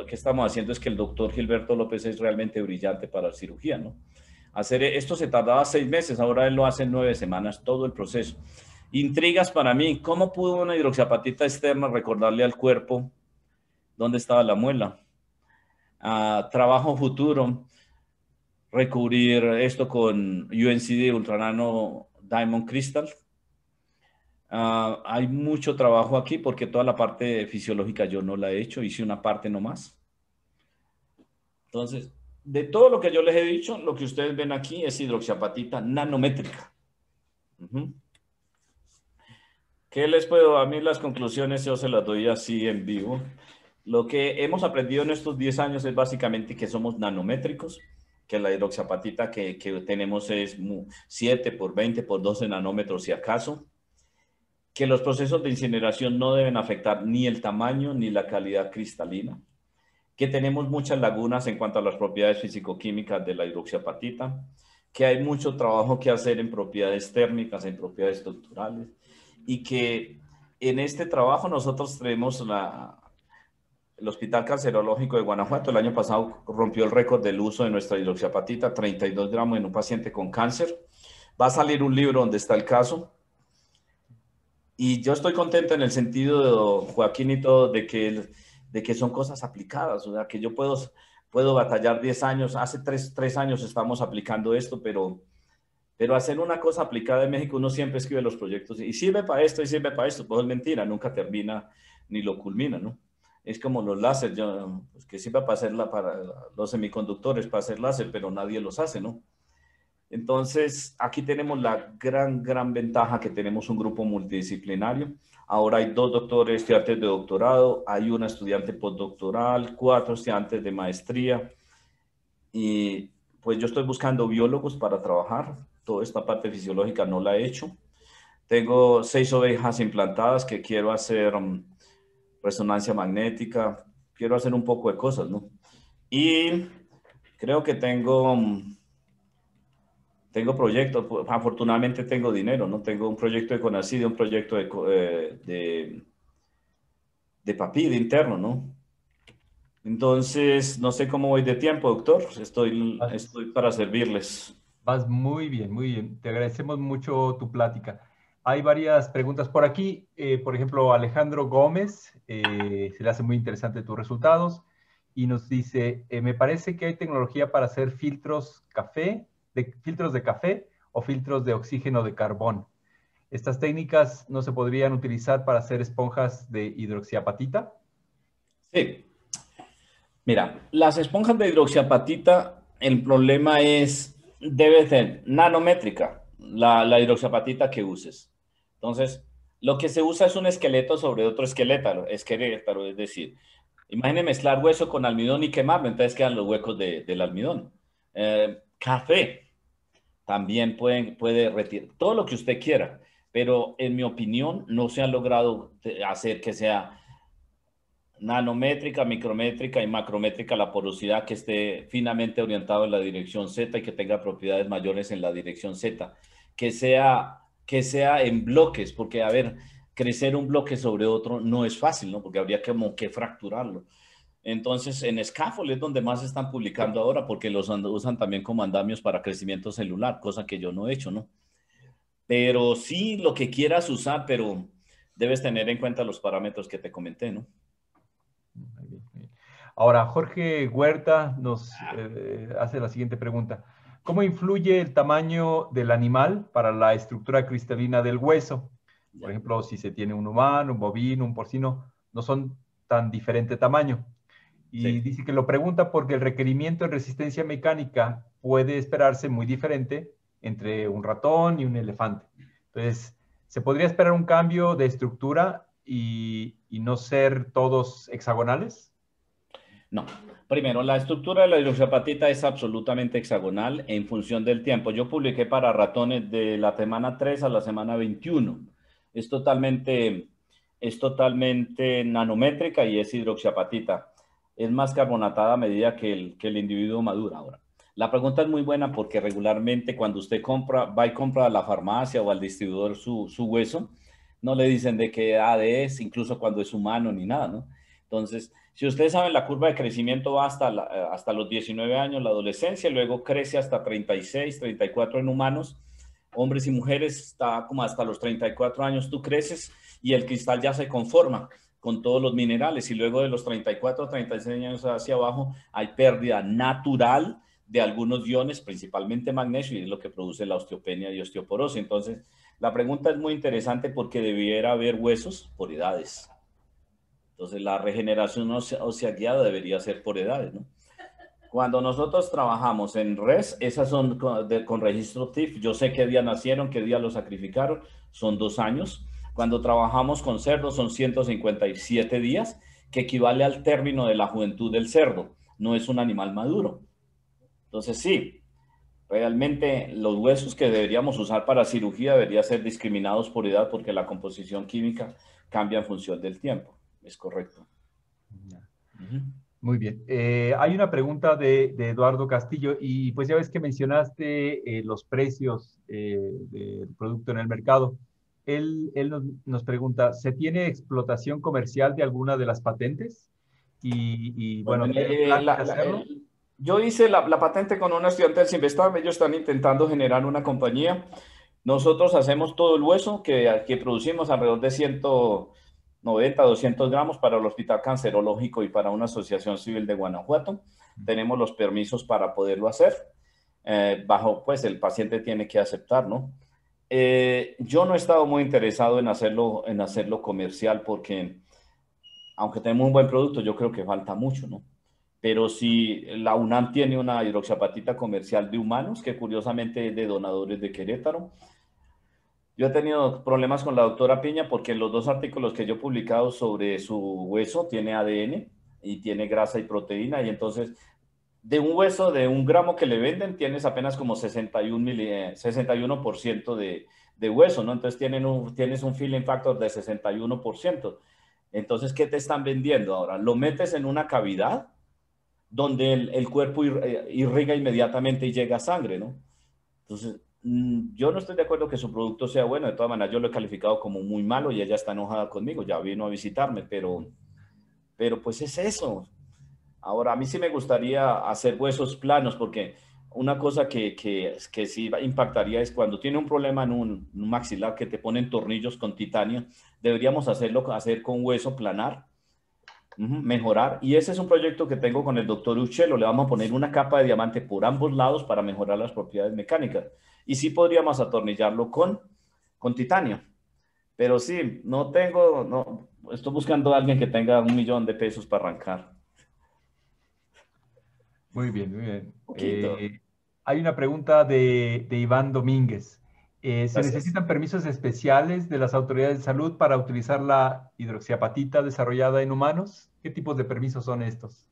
qué estamos haciendo es que el doctor Gilberto López es realmente brillante para la cirugía, ¿no? Hacer e-, esto se tardaba seis meses, ahora él lo hace nueve semanas, todo el proceso. Intrigas para mí, ¿cómo pudo una hidroxiapatita externa recordarle al cuerpo dónde estaba la muela? Ah, trabajo futuro, recubrir esto con UNCD Ultranano Diamond Crystal. Ah, hay mucho trabajo aquí porque toda la parte fisiológica yo no la he hecho, hice una parte nomás. Entonces, de todo lo que yo les he dicho, lo que ustedes ven aquí es hidroxiapatita nanométrica. ¿Qué les puedo? A mí las conclusiones yo se las doy así en vivo. Lo que hemos aprendido en estos 10 años es básicamente que somos nanométricos, que la hidroxiapatita que, que tenemos es 7 por 20 por 12 nanómetros si acaso, que los procesos de incineración no deben afectar ni el tamaño ni la calidad cristalina, que tenemos muchas lagunas en cuanto a las propiedades físico-químicas de la hidroxiapatita, que hay mucho trabajo que hacer en propiedades térmicas, en propiedades estructurales, y que en este trabajo nosotros tenemos la, el Hospital cancerológico de Guanajuato el año pasado rompió el récord del uso de nuestra hidroxiapatita, 32 gramos en un paciente con cáncer. Va a salir un libro donde está el caso. Y yo estoy contento en el sentido, de Joaquín y de que el, de que son cosas aplicadas, o sea, que yo puedo, puedo batallar 10 años, hace 3, años estamos aplicando esto, pero, pero hacer una cosa aplicada en México, uno siempre escribe los proyectos y sirve para esto y sirve para esto, pues es mentira, nunca termina ni lo culmina, ¿no? Es como los láser, yo, pues, que sirve para hacer para los semiconductores, para hacer láser, pero nadie los hace, ¿no? Entonces, aquí tenemos la gran, gran ventaja que tenemos un grupo multidisciplinario Ahora hay dos doctores, estudiantes de doctorado, hay una estudiante postdoctoral, cuatro estudiantes de maestría. Y pues yo estoy buscando biólogos para trabajar. Toda esta parte fisiológica no la he hecho. Tengo seis ovejas implantadas que quiero hacer mm, resonancia magnética. Quiero hacer un poco de cosas, ¿no? Y creo que tengo mm, tengo proyectos, afortunadamente tengo dinero, ¿no? Tengo un proyecto de Conacid, un proyecto de, eh, de, de papi, de interno, ¿no? Entonces, no sé cómo voy de tiempo, doctor. Estoy, estoy para servirles. Vas muy bien, muy bien. Te agradecemos mucho tu plática. Hay varias preguntas por aquí. Eh, por ejemplo, Alejandro Gómez, eh, se le hace muy interesante tus resultados y nos dice, me parece que hay tecnología para hacer filtros café de filtros de café o filtros de oxígeno de carbón. Estas técnicas no se podrían utilizar para hacer esponjas de hidroxiapatita? Sí. Mira, las esponjas de hidroxiapatita, el problema es, debe ser nanométrica la, hidroxiapatita que uses. Entonces, lo que se usa es un esqueleto sobre otro esqueleto, es decir, imagine mezclar hueso con almidón y quemarlo, entonces quedan los huecos del almidón. Eh, café. También pueden, puede retirar todo lo que usted quiera, pero en mi opinión no se ha logrado eh, hacer que sea nanométrica, micrométrica y macrométrica la porosidad que esté finamente orientado en la dirección Z y que tenga propiedades mayores en la dirección Z, que sea, que sea en bloques, porque a ver, crecer un bloque sobre otro no es fácil, Porque habría como que fracturarlo. Entonces, en Scaffold es donde más están publicando ahora porque los usan también como andamios para crecimiento celular, cosa que yo no he hecho, ¿no? Pero sí, lo que quieras usar, pero debes tener en cuenta los parámetros que te comenté, ¿no? Ahora, Jorge Huerta nos ah. eh, hace la siguiente pregunta. ¿Cómo influye el tamaño del animal para la estructura cristalina del hueso? Por ejemplo, si se tiene un humano, un bovino, un porcino, no son tan diferente tamaño. Y dice que lo pregunta porque el requerimiento en resistencia mecánica puede esperarse muy diferente entre un ratón y un elefante. Entonces, se podría esperar un cambio de estructura y, no ser todos hexagonales. No. Primero, la estructura de la hidroxiapatita es absolutamente hexagonal en función del tiempo. Yo publiqué para ratones de la semana 3 a la semana 21. Es totalmente, es totalmente nanométrica y es hidroxiapatita es más carbonatada a medida que el, que el individuo madura ahora. La pregunta es muy buena porque regularmente cuando usted compra, va y compra a la farmacia o al distribuidor su, hueso, no le dicen de qué edad es, incluso cuando es humano ni nada, ¿no? Entonces, si ustedes saben, la curva de crecimiento va hasta, hasta los 19 años, la adolescencia, luego crece hasta 36, 34 en humanos, hombres y mujeres, está como hasta los 34 años tú creces y el cristal ya se conforma con todos los minerales y luego de los 34 a 36 años hacia abajo hay pérdida natural de algunos iones, principalmente magnesio, y es lo que produce la osteopenia y osteoporosis. Entonces, la pregunta es muy interesante porque debiera haber huesos por edades. Entonces, la regeneración ósea guiada debería ser por edades, Cuando nosotros trabajamos en res, esas son con, registro TIF. Yo sé qué día nacieron, qué día lo sacrificaron. Son dos años cuando trabajamos con cerdos son 157 días, que equivale al término de la juventud del cerdo. No es un animal maduro. Entonces sí, realmente los huesos que deberíamos usar para cirugía deberían ser discriminados por edad porque la composición química cambia en función del tiempo. Es correcto. Muy bien. Eh, hay una pregunta de, Eduardo Castillo y pues ya ves que mencionaste eh, los precios eh, del producto en el mercado él, nos, pregunta, ¿se tiene explotación comercial de alguna de las patentes? Y, bueno, eh, eh, yo hice la, patente con una estudiante del CIMBESTAM. ellos están intentando generar una compañía. Nosotros hacemos todo el hueso que, que producimos alrededor de 190, 200 gramos para el Hospital Cancerológico y para una asociación civil de Guanajuato. Tenemos los permisos para poderlo hacer. Eh, bajo, pues el paciente tiene que aceptar, ¿no? Eh, yo no he estado muy interesado en hacerlo, en hacerlo comercial porque, aunque tenemos un buen producto, yo creo que falta mucho, ¿no? Pero si la UNAM tiene una hidroxiapatita comercial de humanos, que curiosamente es de donadores de Querétaro, yo he tenido problemas con la doctora Piña porque los dos artículos que yo he publicado sobre su hueso tiene ADN y tiene grasa y proteína y entonces de un hueso de un gramo que le venden, tienes apenas como 61%, 61 eh, de, de hueso, ¿no? Entonces tienen un, tienes un feeling factor de 61%. Entonces, ¿qué te están vendiendo ahora? ¿Lo metes en una cavidad? donde el, cuerpo eh, irriga inmediatamente y llega sangre, ¿no? Entonces, mm, yo no estoy de acuerdo que su producto sea bueno, de todas maneras yo lo he calificado como muy malo y ella está enojada conmigo, ya vino a visitarme, pero, pero pues es eso, Ahora, a mí sí me gustaría hacer huesos planos porque una cosa que, que, que sí impactaría es cuando tiene un problema en un, maxilar que te ponen tornillos con titanio, deberíamos hacerlo hacer con hueso planar, mejorar. Y ese es un proyecto que tengo con el doctor Uchelo. Le vamos a poner una capa de diamante por ambos lados para mejorar las propiedades mecánicas. Y sí podríamos atornillarlo con, con titanio. Pero sí, no tengo, no, estoy buscando a alguien que tenga un millón de pesos para arrancar. Muy bien, muy bien. Eh, hay una pregunta de, Iván Domínguez. Eh, ¿Se necesitan permisos especiales de las autoridades de salud para utilizar la hidroxiapatita desarrollada en humanos? ¿Qué tipos de permisos son estos?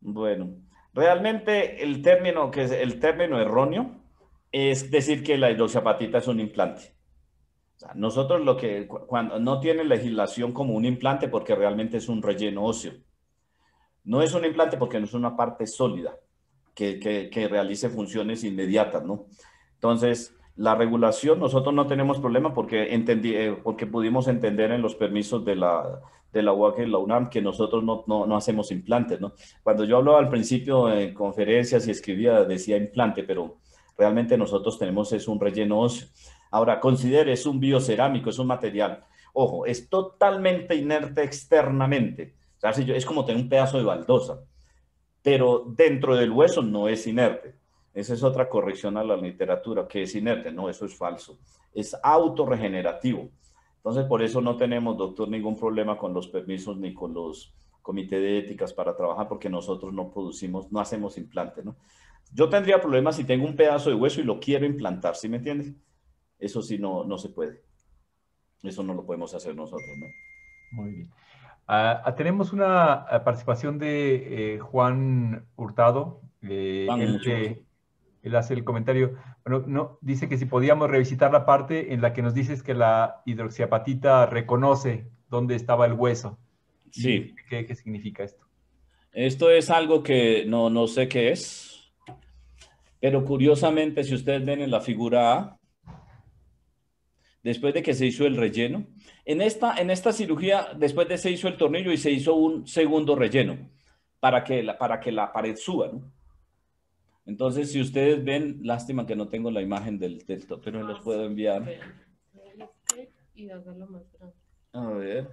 Bueno, realmente el término, que el término erróneo es decir que la hidroxiapatita es un implante. nosotros lo que, cuando no tiene legislación como un implante porque realmente es un relleno óseo. No es un implante porque no es una parte sólida que, realice funciones inmediatas, ¿no? Entonces, la regulación, nosotros no tenemos problema porque, entendí, eh, porque pudimos entender en los permisos de la, de la UAC y la UNAM que nosotros no, no hacemos implantes. ¿no? Cuando yo hablaba al principio en conferencias y escribía, decía implante, pero realmente nosotros tenemos es un relleno óseo. Ahora, considere, es un biocerámico, es un material. Ojo, es totalmente inerte externamente es como tener un pedazo de baldosa, pero dentro del hueso no es inerte. Esa es otra corrección a la literatura, que es inerte. No, eso es falso. Es autorregenerativo. Entonces, por eso no tenemos, doctor, ningún problema con los permisos ni con los comités de éticas para trabajar, porque nosotros no producimos, no hacemos implante, ¿no? Yo tendría problemas si tengo un pedazo de hueso y lo quiero implantar, ¿sí me entiendes? Eso sí no, no se puede. Eso no lo podemos hacer nosotros, Muy bien. Ah, ah, tenemos una ah, participación de eh, Juan Hurtado. Eh, él, hace el comentario. no, dice que si podíamos revisitar la parte en la que nos dices que la hidroxiapatita reconoce dónde estaba el hueso. Sí. ¿Qué, significa esto? Esto es algo que no, no sé qué es, pero curiosamente, si ustedes ven en la figura A, después de que se hizo el relleno. En esta, en esta cirugía, después de se hizo el tornillo y se hizo un segundo relleno para que la, para que la pared suba, ¿no? Entonces, si ustedes ven, lástima que no tengo la imagen del texto, pero los ah, puedo enviar. A ver.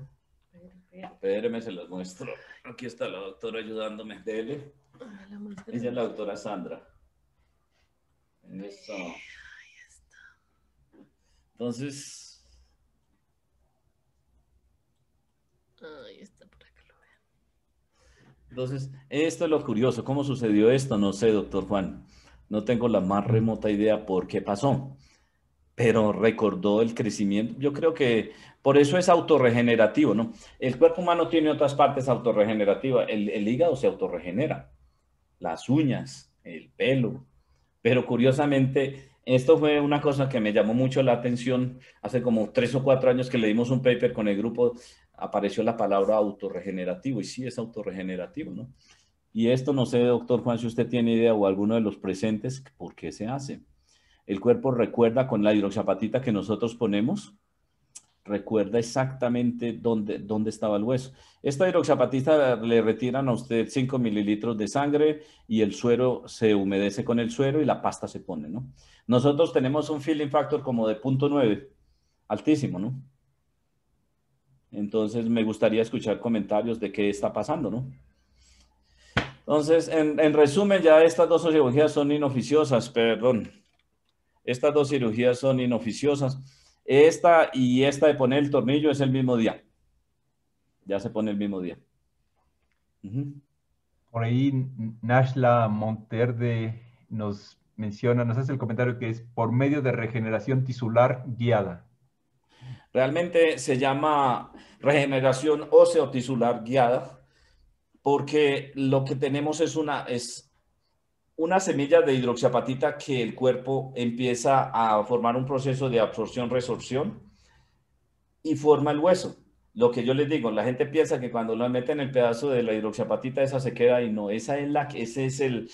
se los muestro. Aquí está la doctora ayudándome. Dele. Ella ah, es la doctora Sandra. Eso. Entonces. Ahí está por acá, lo Entonces, esto es lo curioso. ¿Cómo sucedió esto? No sé, doctor Juan. No tengo la más remota idea por qué pasó. Pero recordó el crecimiento. Yo creo que por eso es autorregenerativo, ¿no? El cuerpo humano tiene otras partes autorregenerativas. El, el hígado se autorregenera, las uñas, el pelo. Pero curiosamente, esto fue una cosa que me llamó mucho la atención hace como tres o cuatro años que le dimos un paper con el grupo, apareció la palabra autorregenerativo y sí es autorregenerativo, ¿no? Y esto no sé, doctor Juan, si usted tiene idea o alguno de los presentes, ¿por qué se hace? El cuerpo recuerda con la hidroxapatita que nosotros ponemos, recuerda exactamente dónde, dónde estaba el hueso. Esta hidroxapatita le retiran a usted 5 mililitros de sangre y el suero se humedece con el suero y la pasta se pone, ¿no? Nosotros tenemos un feeling factor como de 0.9, altísimo, ¿no? Entonces me gustaría escuchar comentarios de qué está pasando, ¿no? Entonces, en, resumen, ya estas dos cirugías son inoficiosas, perdón. Estas dos cirugías son inoficiosas. Esta y esta de poner el tornillo es el mismo día. Ya se pone el mismo día. Por ahí Nashla Monterde nos menciona, nos hace el comentario que es por medio de regeneración tisular guiada. Realmente se llama regeneración óseo-tisular guiada porque lo que tenemos es una, es una semilla de hidroxiapatita que el cuerpo empieza a formar un proceso de absorción-resorción y forma el hueso lo que yo les digo, la gente piensa que cuando la meten el pedazo de la hidroxiapatita, esa se queda y no, esa es la, ese es el,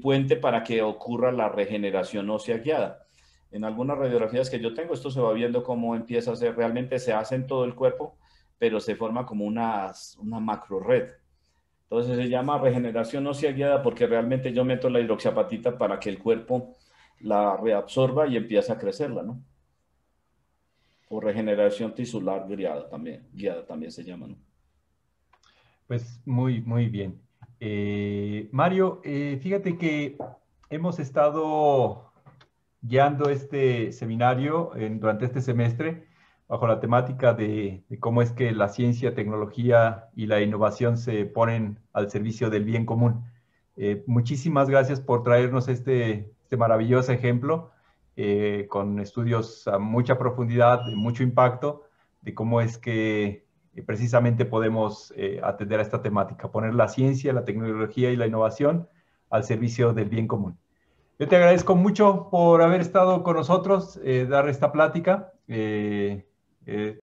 puente para que ocurra la regeneración ósea guiada. En algunas radiografías que yo tengo, esto se va viendo cómo empieza a ser, realmente se hace en todo el cuerpo, pero se forma como una, una macro red. Entonces se llama regeneración ósea guiada porque realmente yo meto la hidroxiapatita para que el cuerpo la reabsorba y empiece a crecerla, ¿no? o regeneración tisular guiada también, guiada también se llama, ¿no? Pues muy, muy bien. Eh, Mario, eh, fíjate que hemos estado guiando este seminario durante este semestre bajo la temática de, cómo es que la ciencia, tecnología y la innovación se ponen al servicio del bien común. Eh, muchísimas gracias por traernos este, este maravilloso ejemplo eh, con estudios a mucha profundidad, de mucho impacto, de cómo es que eh, precisamente podemos eh, atender a esta temática, poner la ciencia, la tecnología y la innovación al servicio del bien común. Yo te agradezco mucho por haber estado con nosotros, dar esta plática.